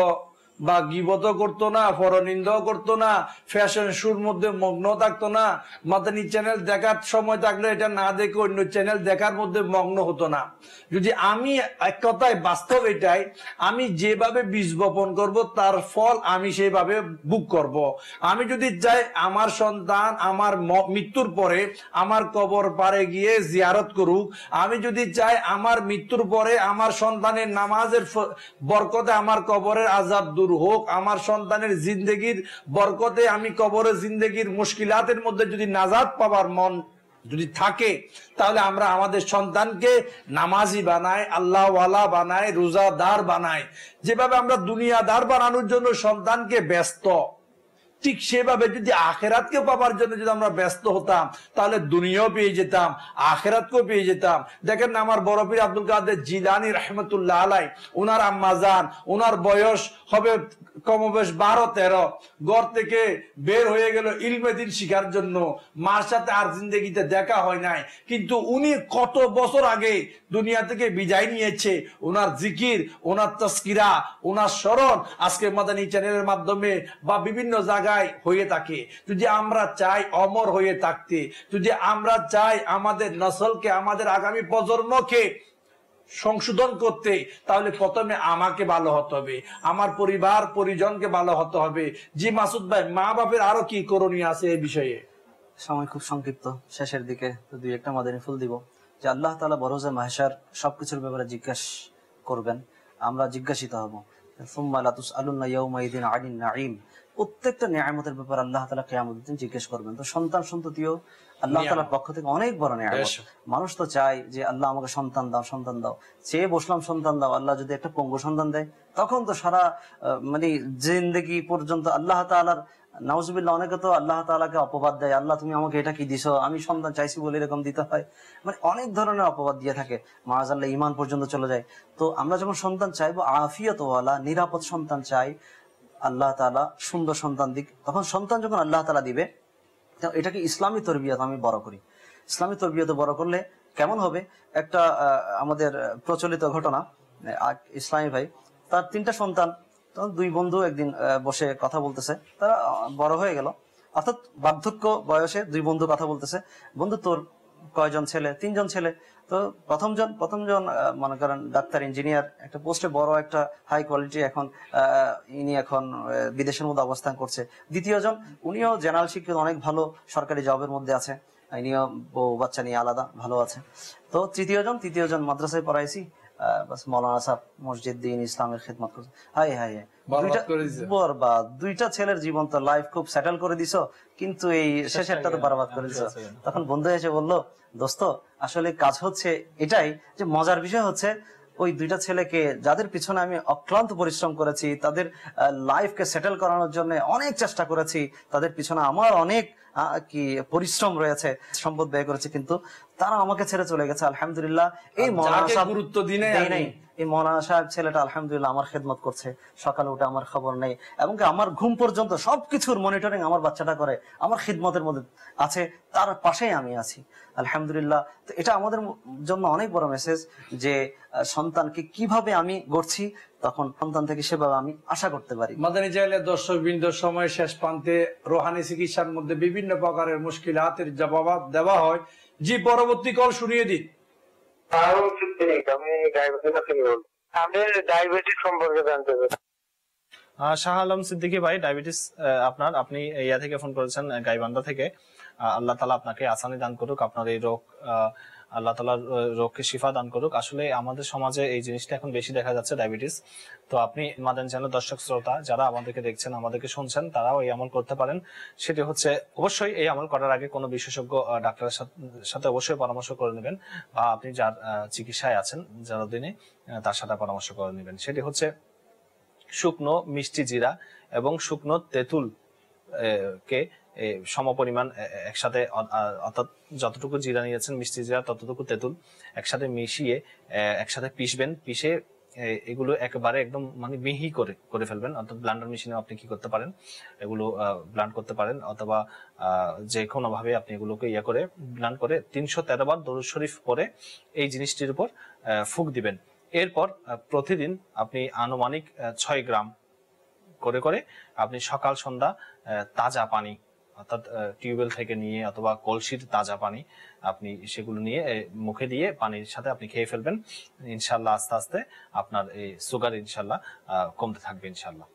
Speaker 2: বা গিবত করতো না পরনিন্দাও করতো না ফ্যাশন শুর মধ্যে মগ্ন থাকতো না মাদানী চ্যানেল দেখার সময় থাকলে এটা না দেখে অন্য চ্যানেল দেখার মধ্যে মগ্ন হতো না যদি আমি এক কথায় বাস্তব এটাই আমি যেভাবে বীজ বপন করব তার ফল আমি সেভাবে বুক করব। আমি যদি চাই আমার সন্তান আমার মৃত্যুর পরে আমার কবর পারে গিয়ে জিয়ারত করুক আমি যদি চাই আমার মৃত্যুর পরে আমার সন্তানের নামাজের বরকতে আমার কবরের আজাব দূর হোক আমার সন্তানের জিন্দেগির বরকতে আমি কবরে জিন্দেগির মুশকিলাতের মধ্যে যদি নাজাদ পাবার মন যদি থাকে তাহলে আমরা আমাদের সন্তানকে নামাজি বানাই আল্লাহওয়ালা বানাই রোজাদার বানাই যেভাবে আমরা দুনিয়াদার বানানোর জন্য সন্তানকে ব্যস্ত ঠিক সেভাবে যদি আখেরাতকে পাবার জন্য যদি আমরা ব্যস্ত হতাম তাহলে দুনিয়াও পেয়ে যেতাম আখেরাতকেও পেয়ে যেতাম দেখেন না আমার বড় পীর আব্দুল কাদের জিলানি রহমতুল্লাহ আলাই উনার আম্মাজান উনার বয়স হবে কমবেশ বারো তেরো গড় থেকে বের হয়ে গেল ইলমেদিন শিখার জন্য মার সাথে আর জিন্দগিতে দেখা হয় নাই কিন্তু উনি কত বছর আগে দুনিয়া থেকে বিদায় নিয়েছে ওনার জিকির ওনার তস্কিরা ওনার স্মরণ আজকে মাদানি চ্যানেলের মাধ্যমে বা বিভিন্ন জায়গায় চাই হয়ে থাকে যদি আমরা চাই অমর হয়ে থাকতে যদি আমরা চাই আমাদের নসলকে আমাদের আগামী প্রজন্মকে সংশোধন করতে তাহলে প্রথমে আমাকে ভালো হতে হবে আমার পরিবার পরিজনকে ভালো হতে হবে জি মাসুদ ভাই মা বাপের আরো কি করণীয় আছে এই বিষয়ে সময় খুব সংক্ষিপ্ত শেষের দিকে দুই একটা মাদানি ফুল দিব যে আল্লাহ তালা বরজে
Speaker 1: মাহেশার সবকিছুর ব্যাপারে জিজ্ঞাস করবেন আমরা জিজ্ঞাসিত হব সুম্মা লাতুস আলুল্লাহ ইয়াউমাইদিন আলিন নাঈম প্রত্যেকটা নিয়ামতের ব্যাপারে আল্লাহ তালা কেয়ামত দিন জিজ্ঞেস করবেন তো সন্তান সন্ততিও আল্লাহ তালার পক্ষ থেকে অনেক বড় নিয়ামত মানুষ তো চায় যে আল্লাহ আমাকে সন্তান দাও সন্তান দাও চেয়ে বসলাম সন্তান দাও আল্লাহ যদি একটা পঙ্গু সন্তান দেয় তখন তো সারা মানে জিন্দগি পর্যন্ত আল্লাহ তালার নাউজবিল্লা অনেকে তো আল্লাহ তালাকে অপবাদ দেয় আল্লাহ তুমি আমাকে এটা কি দিছো আমি সন্তান চাইছি বলে এরকম দিতে হয় মানে অনেক ধরনের অপবাদ দিয়ে থাকে মাহাজ আল্লাহ ইমান পর্যন্ত চলে যায় তো আমরা যখন সন্তান চাইবো আফিয়তওয়ালা নিরাপদ সন্তান চাই আল্লাহ তালা সুন্দর সন্তান দিক তখন সন্তান যখন আল্লাহ তালা দিবে এটাকে ইসলামী তরবিয়ত আমি বড় করি ইসলামী তরবিয়ত বড় করলে কেমন হবে একটা আমাদের প্রচলিত ঘটনা ইসলামী ভাই তার তিনটা সন্তান তখন দুই বন্ধু একদিন বসে কথা বলতেছে তারা বড় হয়ে গেল অর্থাৎ বার্ধক্য বয়সে দুই বন্ধু কথা বলতেছে বন্ধু তোর কয়জন ছেলে তিনজন ছেলে তো প্রথমজন প্রথমজন মনে করেন ডাক্তার ইঞ্জিনিয়ার একটা পোস্টে বড় একটা হাই কোয়ালিটি এখন ইনি এখন বিদেশের মধ্যে অবস্থান করছে দ্বিতীয় জন উনিও জেনারেল শিক্ষিত অনেক ভালো সরকারি জবের মধ্যে আছে ইনিও বউ বাচ্চা নিয়ে আলাদা ভালো আছে তো তৃতীয় জন তৃতীয় জন মাদ্রাসায় পড়াইছি মৌলানা সাহেব মসজিদ দিন ইসলামের খেদমত করছে হাই হাই দুইটা দুইটা ছেলের জীবন তো লাইফ খুব সেটেল করে দিছো কিন্তু এই শেষেরটা তো বরবাদ করে দিছো তখন বন্ধু এসে বললো দোস্ত আসলে কাজ হচ্ছে এটাই যে মজার বিষয় হচ্ছে ওই দুইটা ছেলেকে যাদের পিছনে আমি অক্লান্ত পরিশ্রম করেছি তাদের লাইফকে সেটেল করানোর জন্য অনেক চেষ্টা করেছি তাদের পিছনে আমার অনেক কি পরিশ্রম রয়েছে সম্পদ ব্যয় করেছে কিন্তু তারা আমাকে ছেড়ে চলে গেছে আলহামদুলিল্লাহ এই গুরুত্ব দিনে নাই এই মৌলানা সাহেব ছেলেটা আলহামদুলিল্লাহ আমার খেদমত করছে সকালে উঠে আমার খবর নেই এবং আমার ঘুম পর্যন্ত সবকিছুর মনিটরিং আমার বাচ্চাটা করে আমার খিদমতের মধ্যে আছে তার পাশেই আমি আছি আলহামদুলিল্লাহ তো এটা আমাদের জন্য অনেক বড় মেসেজ যে সন্তানকে কিভাবে আমি গড়ছি তখন সন্তান থেকে সেভাবে আমি
Speaker 2: আশা করতে পারি মাদানী জাহেলিয়া দর্শক বিন্দু সময় শেষ প্রান্তে রোহানি চিকিৎসার মধ্যে বিভিন্ন প্রকারের মুশকিল হাতের জবাব দেওয়া হয় জি পরবর্তী কল শুনিয়ে দিন
Speaker 3: শাহ আলম সিদ্দিকি ভাই ডায়াবেটিস আপনার আপনি ইয়া থেকে ফোন করেছেন গাইবান্ধা থেকে আল্লাহ তালা আপনাকে আসানি দান করুক আপনার এই রোগ আল্লাহ তালার রোগকে শিফা দান করুক আসলে আমাদের সমাজে এই জিনিসটা এখন বেশি দেখা যাচ্ছে ডায়াবেটিস তো আপনি মাদান চ্যানেল দর্শক শ্রোতা যারা আমাদেরকে দেখছেন আমাদেরকে শুনছেন তারাও এই আমল করতে পারেন সেটি হচ্ছে অবশ্যই এই আমল করার আগে কোনো বিশেষজ্ঞ ডাক্তারের সাথে অবশ্যই পরামর্শ করে নেবেন বা আপনি যার চিকিৎসায় আছেন যারা দিনে তার সাথে পরামর্শ করে নেবেন সেটি হচ্ছে শুকনো মিষ্টি জিরা এবং শুকনো তেঁতুল কে সমপরিমাণ একসাথে অর্থাৎ যতটুকু জিরা নিয়েছেন মিষ্টি জিরা ততটুকু তেঁতুল একসাথে মিশিয়ে একসাথে পিষবেন পিষে এগুলো একেবারে একদম মানে মিহি করে করে ফেলবেন অর্থাৎ ব্লান্ডার মেশিনে আপনি কি করতে পারেন এগুলো ব্লান্ড করতে পারেন অথবা যে ভাবে আপনি এগুলোকে ইয়ে করে ব্লান্ড করে তিনশো তেরো বার দরুদ শরীফ করে এই জিনিসটির উপর ফুক দিবেন এরপর প্রতিদিন আপনি আনুমানিক ছয় গ্রাম করে করে আপনি সকাল সন্ধ্যা তাজা পানি অর্থাৎ টিউবওয়েল থেকে নিয়ে অথবা কলসির তাজা পানি আপনি সেগুলো নিয়ে মুখে দিয়ে পানির সাথে আপনি খেয়ে ফেলবেন ইনশাল্লাহ আস্তে আস্তে আপনার এই সুগার ইনশাল্লাহ কমতে থাকবে ইনশাল্লাহ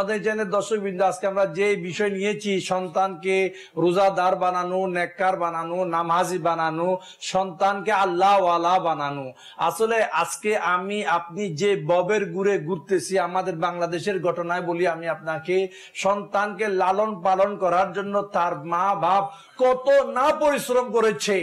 Speaker 2: আজকে আমরা যে বিষয় নিয়েছি সন্তানকে রোজাদার বানানো নেককার বানানো নামাজি বানানো সন্তানকে বানানো আসলে আজকে আমি আপনি যে ববের গুড়ে ঘুরতেছি আমাদের বাংলাদেশের ঘটনায় বলি আমি আপনাকে সন্তানকে লালন পালন করার জন্য তার মা বাপ কত না পরিশ্রম করেছে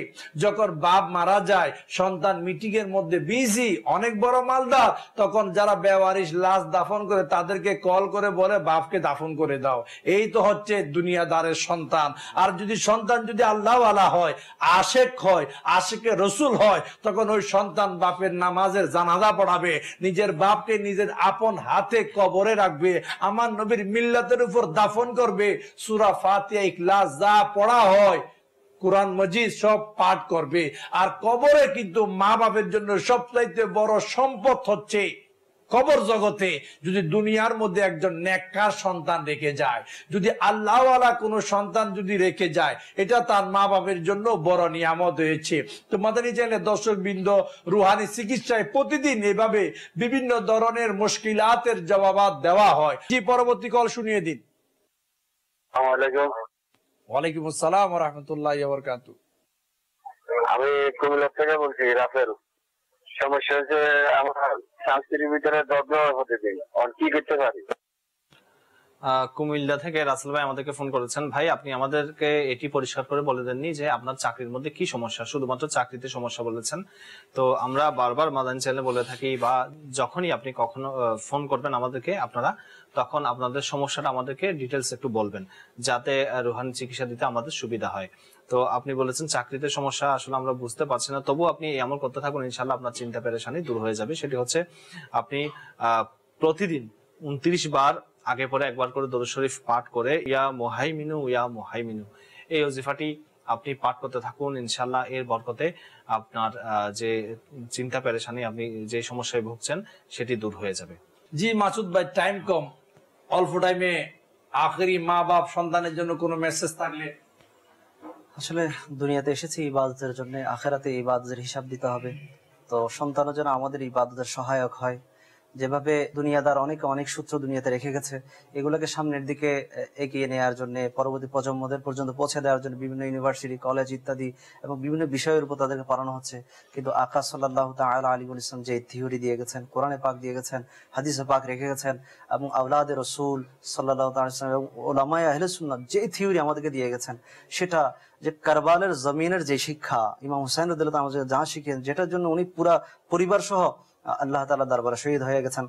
Speaker 2: যখন বাপ মারা যায় সন্তান মিটিং এর মধ্যে বিজি অনেক বড় মালদার তখন যারা বেওয়ারিশ লাশ দাফন করে তাদেরকে কল করে বলে বাপকে দাফন করে দাও এই তো হচ্ছে দুনিয়াদারের সন্তান আর যদি সন্তান যদি আল্লাহ আল্লাহ হয় আশেক হয় আশেকে রসুল হয় তখন ওই সন্তান বাপের নামাজের জানাজা পড়াবে নিজের বাপকে নিজের আপন হাতে কবরে রাখবে আমার নবীর মিল্লাতের উপর দাফন করবে সুরা ফাতিয়া ইকলাস যা পড়া হয় হয় কোরআন মজিদ সব পাঠ করবে আর কবরে কিন্তু মা বাপের জন্য সবচাইতে বড় সম্পদ হচ্ছে কবর জগতে যদি দুনিয়ার মধ্যে একজন নেককার সন্তান রেখে যায় যদি আল্লাহওয়ালা কোনো সন্তান যদি রেখে যায় এটা তার মা বাপের জন্য বড় নিয়ামত হয়েছে তো মাদানী চ্যানেলের দর্শকবৃন্দ রুহানি চিকিৎসায় প্রতিদিন এভাবে বিভিন্ন ধরনের মুশকিলাতের জবাবাত দেওয়া হয় কি পরবর্তী কল শুনিয়ে দিন ওয়ালাইকুম আসসালাম রহমতুল্লাহ আমি কুমিল্লা থেকে বলছি রাফেল সমস্যা হচ্ছে আমার ভিতরে হতে দিন আর কি করতে পারি
Speaker 3: কুমিল্লা থেকে রাসেল ভাই আমাদেরকে ফোন করেছেন ভাই আপনি আমাদেরকে এটি পরিষ্কার করে বলে দেননি যে আপনার চাকরির মধ্যে কি সমস্যা শুধুমাত্র চাকরিতে সমস্যা বলেছেন তো আমরা বারবার মাদান চ্যানেলে বলে থাকি বা যখনই আপনি কখনো ফোন করবেন আমাদেরকে আপনারা তখন আপনাদের সমস্যাটা আমাদেরকে ডিটেলস একটু বলবেন যাতে রুহানি চিকিৎসা দিতে আমাদের সুবিধা হয় তো আপনি বলেছেন চাকরিতে সমস্যা আসলে আমরা বুঝতে পারছি না তবু আপনি এমন করতে থাকুন ইনশাল্লাহ আপনার চিন্তা পেরেশানি দূর হয়ে যাবে সেটি হচ্ছে আপনি প্রতিদিন উনত্রিশ বার আগে পরে একবার করে দরুদ শরীফ পাঠ করে ইয়া মোহাইমিনু ইয়া মোহাইমিনু এই ওজিফাটি আপনি পাঠ করতে থাকুন ইনশাল্লাহ এর বরকতে আপনার যে চিন্তা পেরেশানি আপনি যে সমস্যায় ভুগছেন সেটি দূর হয়ে যাবে জি মাসুদ ভাই টাইম কম
Speaker 2: অল্প টাইমে আখেরি মা বাপ সন্তানের জন্য কোনো মেসেজ থাকলে
Speaker 1: আসলে দুনিয়াতে এসেছি ইবাদতের জন্য আখেরাতে ইবাদতের হিসাব দিতে হবে তো সন্তানের জন্য আমাদের ইবাদতের সহায়ক হয় যেভাবে দুনিয়াদার অনেকে অনেক সূত্র দুনিয়াতে রেখে গেছে এগুলোকে সামনের দিকে এগিয়ে নেওয়ার জন্য পরবর্তী প্রজন্মদের পর্যন্ত পৌঁছে দেওয়ার জন্য বিভিন্ন ইউনিভার্সিটি কলেজ ইত্যাদি এবং বিভিন্ন বিষয়ের উপর তাদেরকে পড়ানো হচ্ছে কিন্তু আকাশ সাল্লাহ তাল আলিউল ইসলাম যে থিওরি দিয়ে গেছেন কোরআনে পাক দিয়ে গেছেন হাদিসে পাক রেখে গেছেন এবং আউলাদ রসুল সাল্লাহ তালাম এবং ওলামায় আহলুসুল্লাম যে থিওরি আমাদেরকে দিয়ে গেছেন সেটা যে কারবালের জমিনের যে শিক্ষা ইমাম হুসাইন রদুল্লাহ আমাদের যা শিখেন যেটার জন্য উনি পুরা পরিবার সহ আল্লাহ তালা দরবারে শহীদ হয়ে গেছেন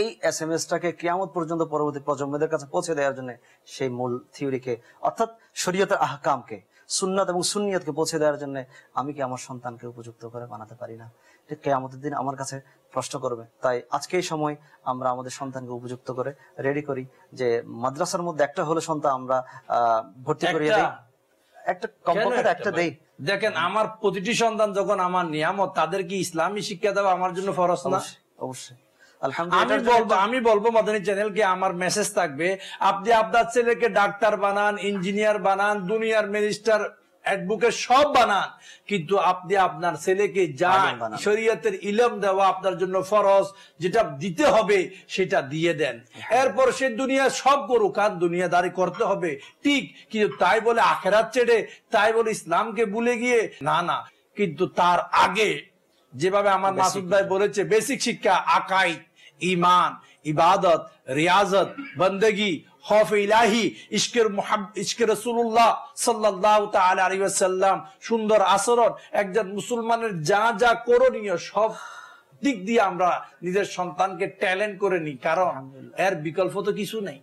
Speaker 1: এই এস এম এসটাকে কিয়ামত পর্যন্ত পরবর্তী প্রজন্মদের কাছে পৌঁছে দেওয়ার জন্য সেই মূল থিওরিকে অর্থাৎ শরীয়তের আহকামকে সুন্নাত এবং সুনিয়তকে পৌঁছে দেওয়ার জন্য আমি কি আমার সন্তানকে উপযুক্ত করে বানাতে পারি না কেয়ামতের দিন আমার কাছে প্রশ্ন করবে তাই আজকে এই সময় আমরা আমাদের সন্তানকে উপযুক্ত করে রেডি করি যে মাদ্রাসার মধ্যে একটা হলে সন্তান আমরা ভর্তি করিয়ে দিই
Speaker 2: দেখেন আমার প্রতিটি সন্তান যখন আমার নিয়ামত কি ইসলামী শিক্ষা দেওয়া আমার জন্য ফরস না অবশ্যই আমি বলবো আমি বলবো মাদানী চ্যানেলকে আমার মেসেজ থাকবে আপনি আপনার ছেলেকে ডাক্তার বানান ইঞ্জিনিয়ার বানান দুনিয়ার মিনিস্টার অ্যাডভোকেট সব বানান কিন্তু আপনি আপনার ছেলেকে যা শরীয়তের ইলম দেওয়া আপনার জন্য ফরজ যেটা দিতে হবে সেটা দিয়ে দেন এরপর সে দুনিয়া সব করুক আর দুনিয়াদারি করতে হবে ঠিক কিন্তু তাই বলে আখেরাত ছেড়ে তাই বলে ইসলামকে ভুলে গিয়ে না না কিন্তু তার আগে যেভাবে আমার মাসুদ ভাই বলেছে বেসিক শিক্ষা আকাই ইমান ইবাদত রিয়াজত বন্দেগী সুন্দর আচরণ একজন মুসলমানের যা যা করণীয় সব দিক দিয়ে আমরা নিজের সন্তানকে ট্যালেন্ট করে নি কারণ এর বিকল্প তো কিছু নেই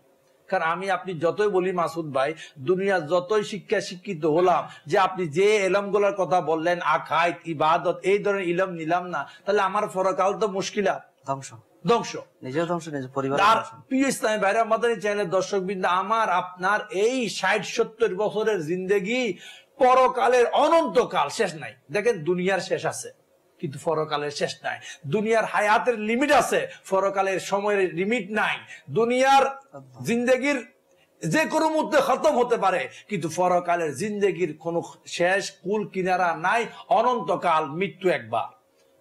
Speaker 2: কারণ আমি আপনি যতই বলি মাসুদ ভাই দুনিয়া যতই শিক্ষা শিক্ষিত হলাম যে আপনি যে এলম গুলার কথা বললেন আখায় ইবাদত এই ধরনের ইলম নিলাম না তাহলে আমার ফরকাল তো মুশকিলা ধ্বংস ধ্বংস নিজের ধ্বংস নিজের পরিবার প্রিয় ইসলামী ভাইরা মাদানী চ্যানেলের দর্শক আমার আপনার এই ষাট সত্তর বছরের জিন্দেগি পরকালের অনন্তকাল শেষ নাই দেখেন দুনিয়ার শেষ আছে কিন্তু ফরকালের শেষ নাই দুনিয়ার হায়াতের লিমিট আছে ফরকালের সময়ের লিমিট নাই দুনিয়ার জিন্দেগির যে কোনো মুহূর্তে খতম হতে পারে কিন্তু ফরকালের জিন্দেগির কোনো শেষ কুল কিনারা নাই অনন্তকাল মৃত্যু একবার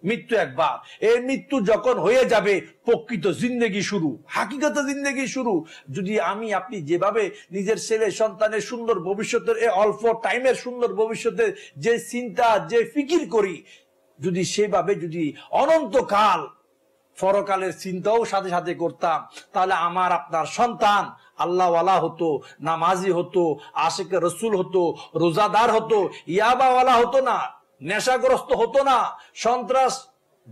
Speaker 2: মৃত্যু একবার এই মৃত্যু যখন হয়ে যাবে প্রকৃত জিন্দেগি শুরু হাকিগত জিন্দেগি শুরু যদি আমি আপনি যেভাবে নিজের ছেলে সন্তানের সুন্দর ভবিষ্যতের এই অল্প টাইমের সুন্দর ভবিষ্যতের যে চিন্তা যে ফিকির করি যদি সেভাবে যদি অনন্তকাল ফরকালের চিন্তাও সাথে সাথে করতাম তাহলে আমার আপনার সন্তান আল্লাহওয়ালা হতো নামাজি হতো আশেখ রসুল হতো রোজাদার হতো ইয়াবাওয়ালা হতো না নেশাগ্রস্ত হতো না সন্ত্রাস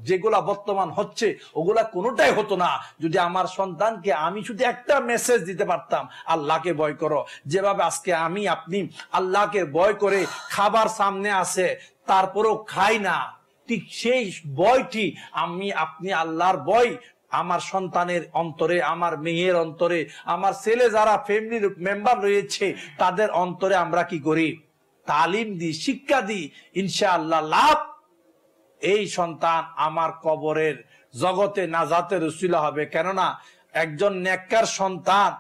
Speaker 2: যেগুলা বর্তমান হচ্ছে ওগুলা কোনোটাই হতো না যদি আমার সন্তানকে আমি শুধু একটা মেসেজ দিতে পারতাম আল্লাহকে বয় করো যেভাবে আজকে আমি আপনি আল্লাহকে বয় করে খাবার সামনে আসে তারপরেও খাই না ঠিক সেই বয়টি আমি আপনি আল্লাহর বয় আমার সন্তানের অন্তরে আমার মেয়ের অন্তরে আমার ছেলে যারা ফ্যামিলির মেম্বার রয়েছে তাদের অন্তরে আমরা কি করি তালিম দি শিক্ষা দি ইনশাআল্লাহ লাভ এই সন্তান আমার কবরের জগতে না যাতে উসিলা হবে কেননা একজন নেককার সন্তান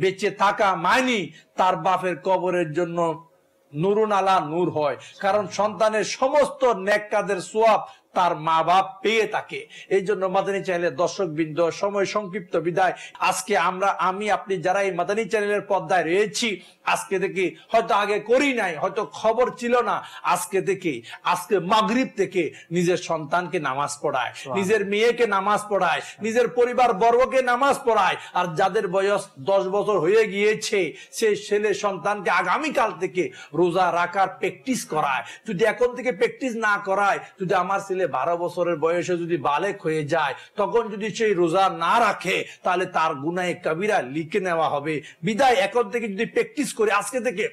Speaker 2: বেঁচে থাকা মানি তার বাপের কবরের জন্য নুরুন আলা নূর হয় কারণ সন্তানের সমস্ত নেককাদের সোয়াব তার মা বাপ পেয়ে থাকে এই জন্য মাদানী চ্যানেলে দর্শক বৃন্দ সময় সংক্ষিপ্ত বিদায় আজকে আমরা আমি আপনি যারা এই মাদানী চ্যানেলের পর্দায় রয়েছি আজকে থেকে হয়তো আগে করি নাই হয়তো খবর ছিল না আজকে থেকে আজকে মাগরীব থেকে নিজের সন্তানকে নামাজ পড়ায় নিজের মেয়েকে নামাজ পড়ায় নিজের পরিবার বর্গকে নামাজ পড়ায় আর যাদের বয়স দশ বছর হয়ে গিয়েছে সে ছেলে সন্তানকে আগামীকাল থেকে রোজা রাখার প্র্যাকটিস করায় যদি এখন থেকে প্র্যাকটিস না করায় যদি আমার ছেলে বারো বছরের বয়সে যদি বালেক হয়ে যায় তখন যদি সেই রোজা না রাখে তাহলে তার গুনায় কবিরা লিখে নেওয়া হবে বিদায় এখন থেকে যদি প্র্যাকটিস করে আজকে থেকে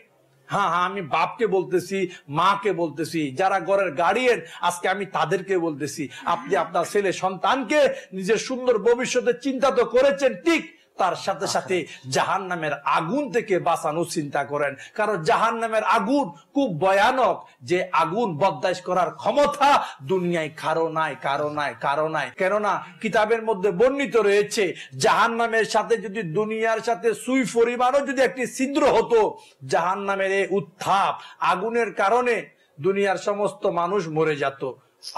Speaker 2: হ্যাঁ হ্যাঁ আমি বাপকে বলতেছি মাকে বলতেছি যারা ঘরের গার্ডিয়ান আজকে আমি তাদেরকে বলতেছি আপনি আপনার ছেলে সন্তানকে নিজের সুন্দর ভবিষ্যতে চিন্তা তো করেছেন ঠিক তার সাথে সাথে জাহান নামের আগুন থেকে বাঁচানোর চিন্তা করেন কারণ জাহান নামের আগুন খুব ভয়ানক যে আগুন বদাস করার ক্ষমতা দুনিয়ায় কারো নাই কারো নাই কারো নাই কেননা কিতাবের মধ্যে বর্ণিত রয়েছে জাহান নামের সাথে যদি দুনিয়ার সাথে সুই পরিমাণও যদি একটি ছিদ্র হতো জাহান নামের এই উত্থাপ আগুনের কারণে দুনিয়ার সমস্ত মানুষ মরে যেত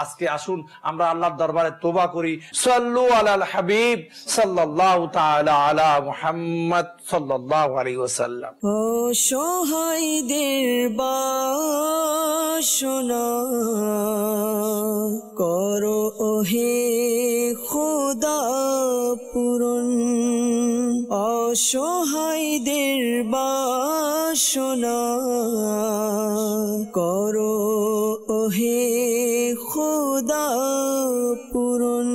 Speaker 2: আজকে আসুন আমরা আল্লাহর দরবারে তোবা করি সাল্লু আলাল হাবিব সাল্লাল্লাহু তাআলা আলা মুহাম্মদ সাল্লাল্লাহু আলাইহি ওয়াসাল্লাম
Speaker 1: ও সহায়দের বাসনা করো ওহে খোদা পূরণ অসহায়দের বাসনা করো ওহে খোদা পূরণ